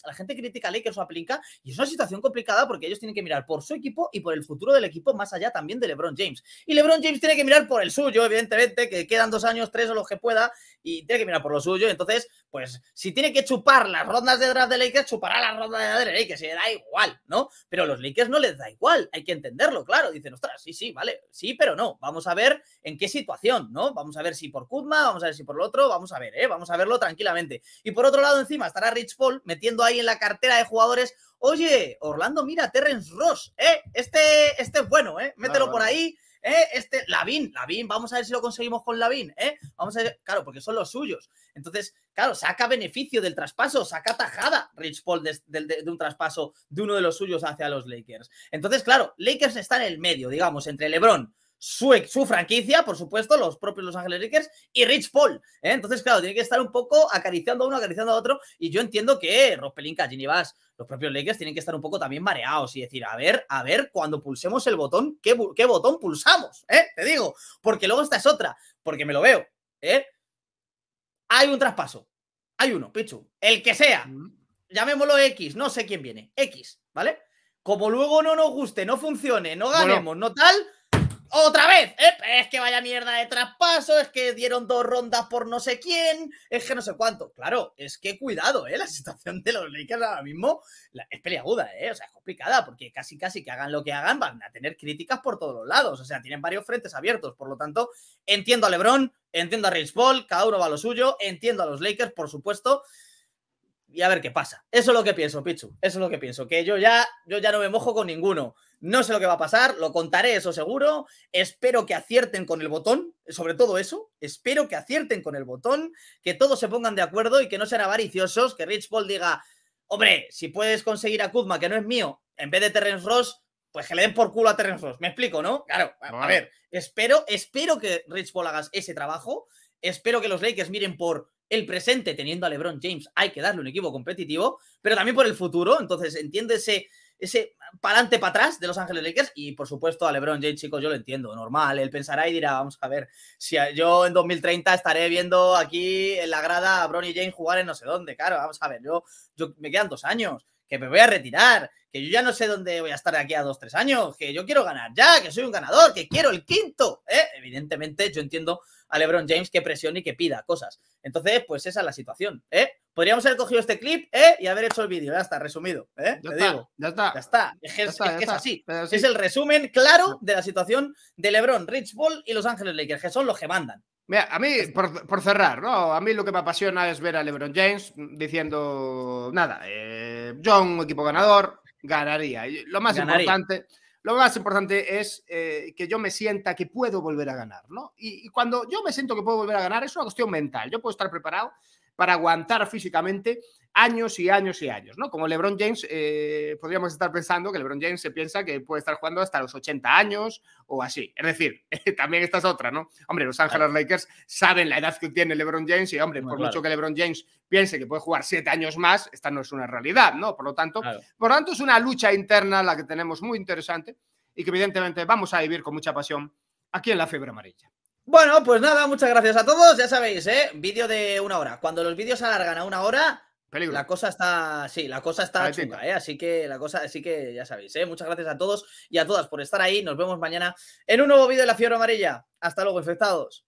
la gente critica a Lakers o aplica y es una situación complicada porque ellos tienen que mirar por su equipo y por el futuro del equipo más allá también de LeBron James. Y LeBron James tiene que mirar por el suyo, evidentemente, que quedan dos años, tres o los que pueda, y tiene que mirar por lo suyo. Entonces, pues si tiene que chupar las rondas de draft de Lakers, chupará las rondas de draft de Lakers, se da igual, ¿no? Pero a los Lakers no les da igual, hay que entenderlo, claro. Dicen, ostras, sí, sí, vale, sí, pero no. Vamos a ver en qué situación, ¿no? Vamos a ver si por Kuzma, vamos a ver si por lo otro, vamos a ver, ¿eh? Vamos a verlo tranquilamente. Y por otro lado, encima estará Rich Paul metiendo ahí en la cartera de jugadores oye, Orlando, mira, Terrence Ross, ¿eh? Este, este es bueno, ¿eh? Mételo por ahí, eh, este, Lavín, Lavín, vamos a ver si lo conseguimos con Lavín, ¿eh? Vamos a ver, claro, porque son los suyos. Entonces, claro, saca beneficio del traspaso, saca tajada Rich Paul de, de, un traspaso de uno de los suyos hacia los Lakers. Entonces, claro, Lakers está en el medio, digamos, entre LeBron, su, franquicia, por supuesto, los propios Los Ángeles Lakers y Rich Paul. ¿eh? Entonces, claro, tiene que estar un poco acariciando a uno, acariciando a otro. Y yo entiendo que Rospelinka, Ginny Bass, los propios Lakers tienen que estar un poco también mareados y decir, a ver, a ver, cuando pulsemos el botón, ¿qué, botón pulsamos? ¿Eh? Te digo, porque luego esta es otra, porque me lo veo. ¿eh? Hay un traspaso. Hay uno, Pichu. El que sea. Llamémoslo X, no sé quién viene. X, ¿vale? Como luego no nos guste, no funcione, no ganemos, no tal otra vez, eh, es que vaya mierda de traspaso, es que dieron dos rondas por no sé quién, es que no sé cuánto. Claro, es que cuidado, ¿eh? La <laughs> situación de los Lakers ahora mismo es peliaguda, ¿eh? O sea, es complicada, porque casi casi que hagan lo que hagan van a tener críticas por todos los lados, o sea, tienen varios frentes abiertos, por lo tanto, entiendo a LeBron, entiendo a Reels Ball, cada uno va a lo suyo, entiendo a los Lakers, por supuesto, y a ver qué pasa. Eso es lo que pienso, Pichu. Eso es lo que pienso. Que yo ya, yo ya no me mojo con ninguno. No sé lo que va a pasar, lo contaré, eso seguro. Espero que acierten con el botón, sobre todo eso. Espero que acierten con el botón, que todos se pongan de acuerdo y que no sean avariciosos. Que Rich Paul diga, hombre, si puedes conseguir a Kuzma, que no es mío, en vez de Terrence Ross, pues que le den por culo a Terrence Ross. ¿Me explico, no? Claro, a, ver, espero, espero que Rich Paul hagas ese trabajo. Espero que los Lakers miren por el presente, teniendo a LeBron James, hay que darle un equipo competitivo, pero también por el futuro. Entonces, entiende ese, ese pa'lante para atrás de Los Ángeles Lakers y por supuesto a LeBron James, chicos, yo lo entiendo, normal, él pensará y dirá, vamos a ver, si yo en 2030 estaré viendo aquí en la grada a Bronny James jugar en no sé dónde, claro, vamos a ver, yo, yo me quedan dos años, que me voy a retirar, que yo ya no sé dónde voy a estar de aquí a dos, tres años, que yo quiero ganar ya, que soy un ganador, que quiero el quinto, ¿eh? evidentemente yo entiendo a LeBron James que presione y que pida cosas. Entonces, pues esa es la situación, ¿eh? Podríamos haber cogido este clip, ¿eh? Y haber hecho el vídeo, ya está, resumido, ¿eh? Ya Te está, digo. Ya está. Ya está. Es, que es así. Es el resumen claro de la situación de LeBron, Rich Ball y Los Ángeles Lakers, que son los que mandan. Mira, a mí, por, por, cerrar, ¿no? A mí lo que me apasiona es ver a LeBron James diciendo, nada, eh, yo un equipo ganador, ganaría. Lo más importante lo más importante es eh, que yo me sienta que puedo volver a ganar, ¿no? Y, y, cuando yo me siento que puedo volver a ganar, es una cuestión mental. Yo puedo estar preparado para aguantar físicamente años y años y años, ¿no? Como LeBron James, eh, podríamos estar pensando que LeBron James se piensa que puede estar jugando hasta los 80 años o así. Es decir, <laughs> también esta es otra, ¿no? Hombre, los Ángeles Lakers saben la edad que tiene LeBron James y, hombre, por mucho que LeBron James piense que puede jugar 7 años más, esta no es una realidad, ¿no? Por lo tanto, por lo tanto es una lucha interna la que tenemos muy interesante y que evidentemente vamos a vivir con mucha pasión aquí en la fiebre amarilla. Bueno, pues nada, muchas gracias a todos. Ya sabéis, ¿eh? Vídeo de una hora. Cuando los vídeos se alargan a una hora, la cosa está. Sí, la cosa está chunga, ¿eh? Así que la cosa, así que ya sabéis, ¿eh? Muchas gracias a todos y a todas por estar ahí. Nos vemos mañana en un nuevo vídeo de la fiebre amarilla. Hasta luego, infectados.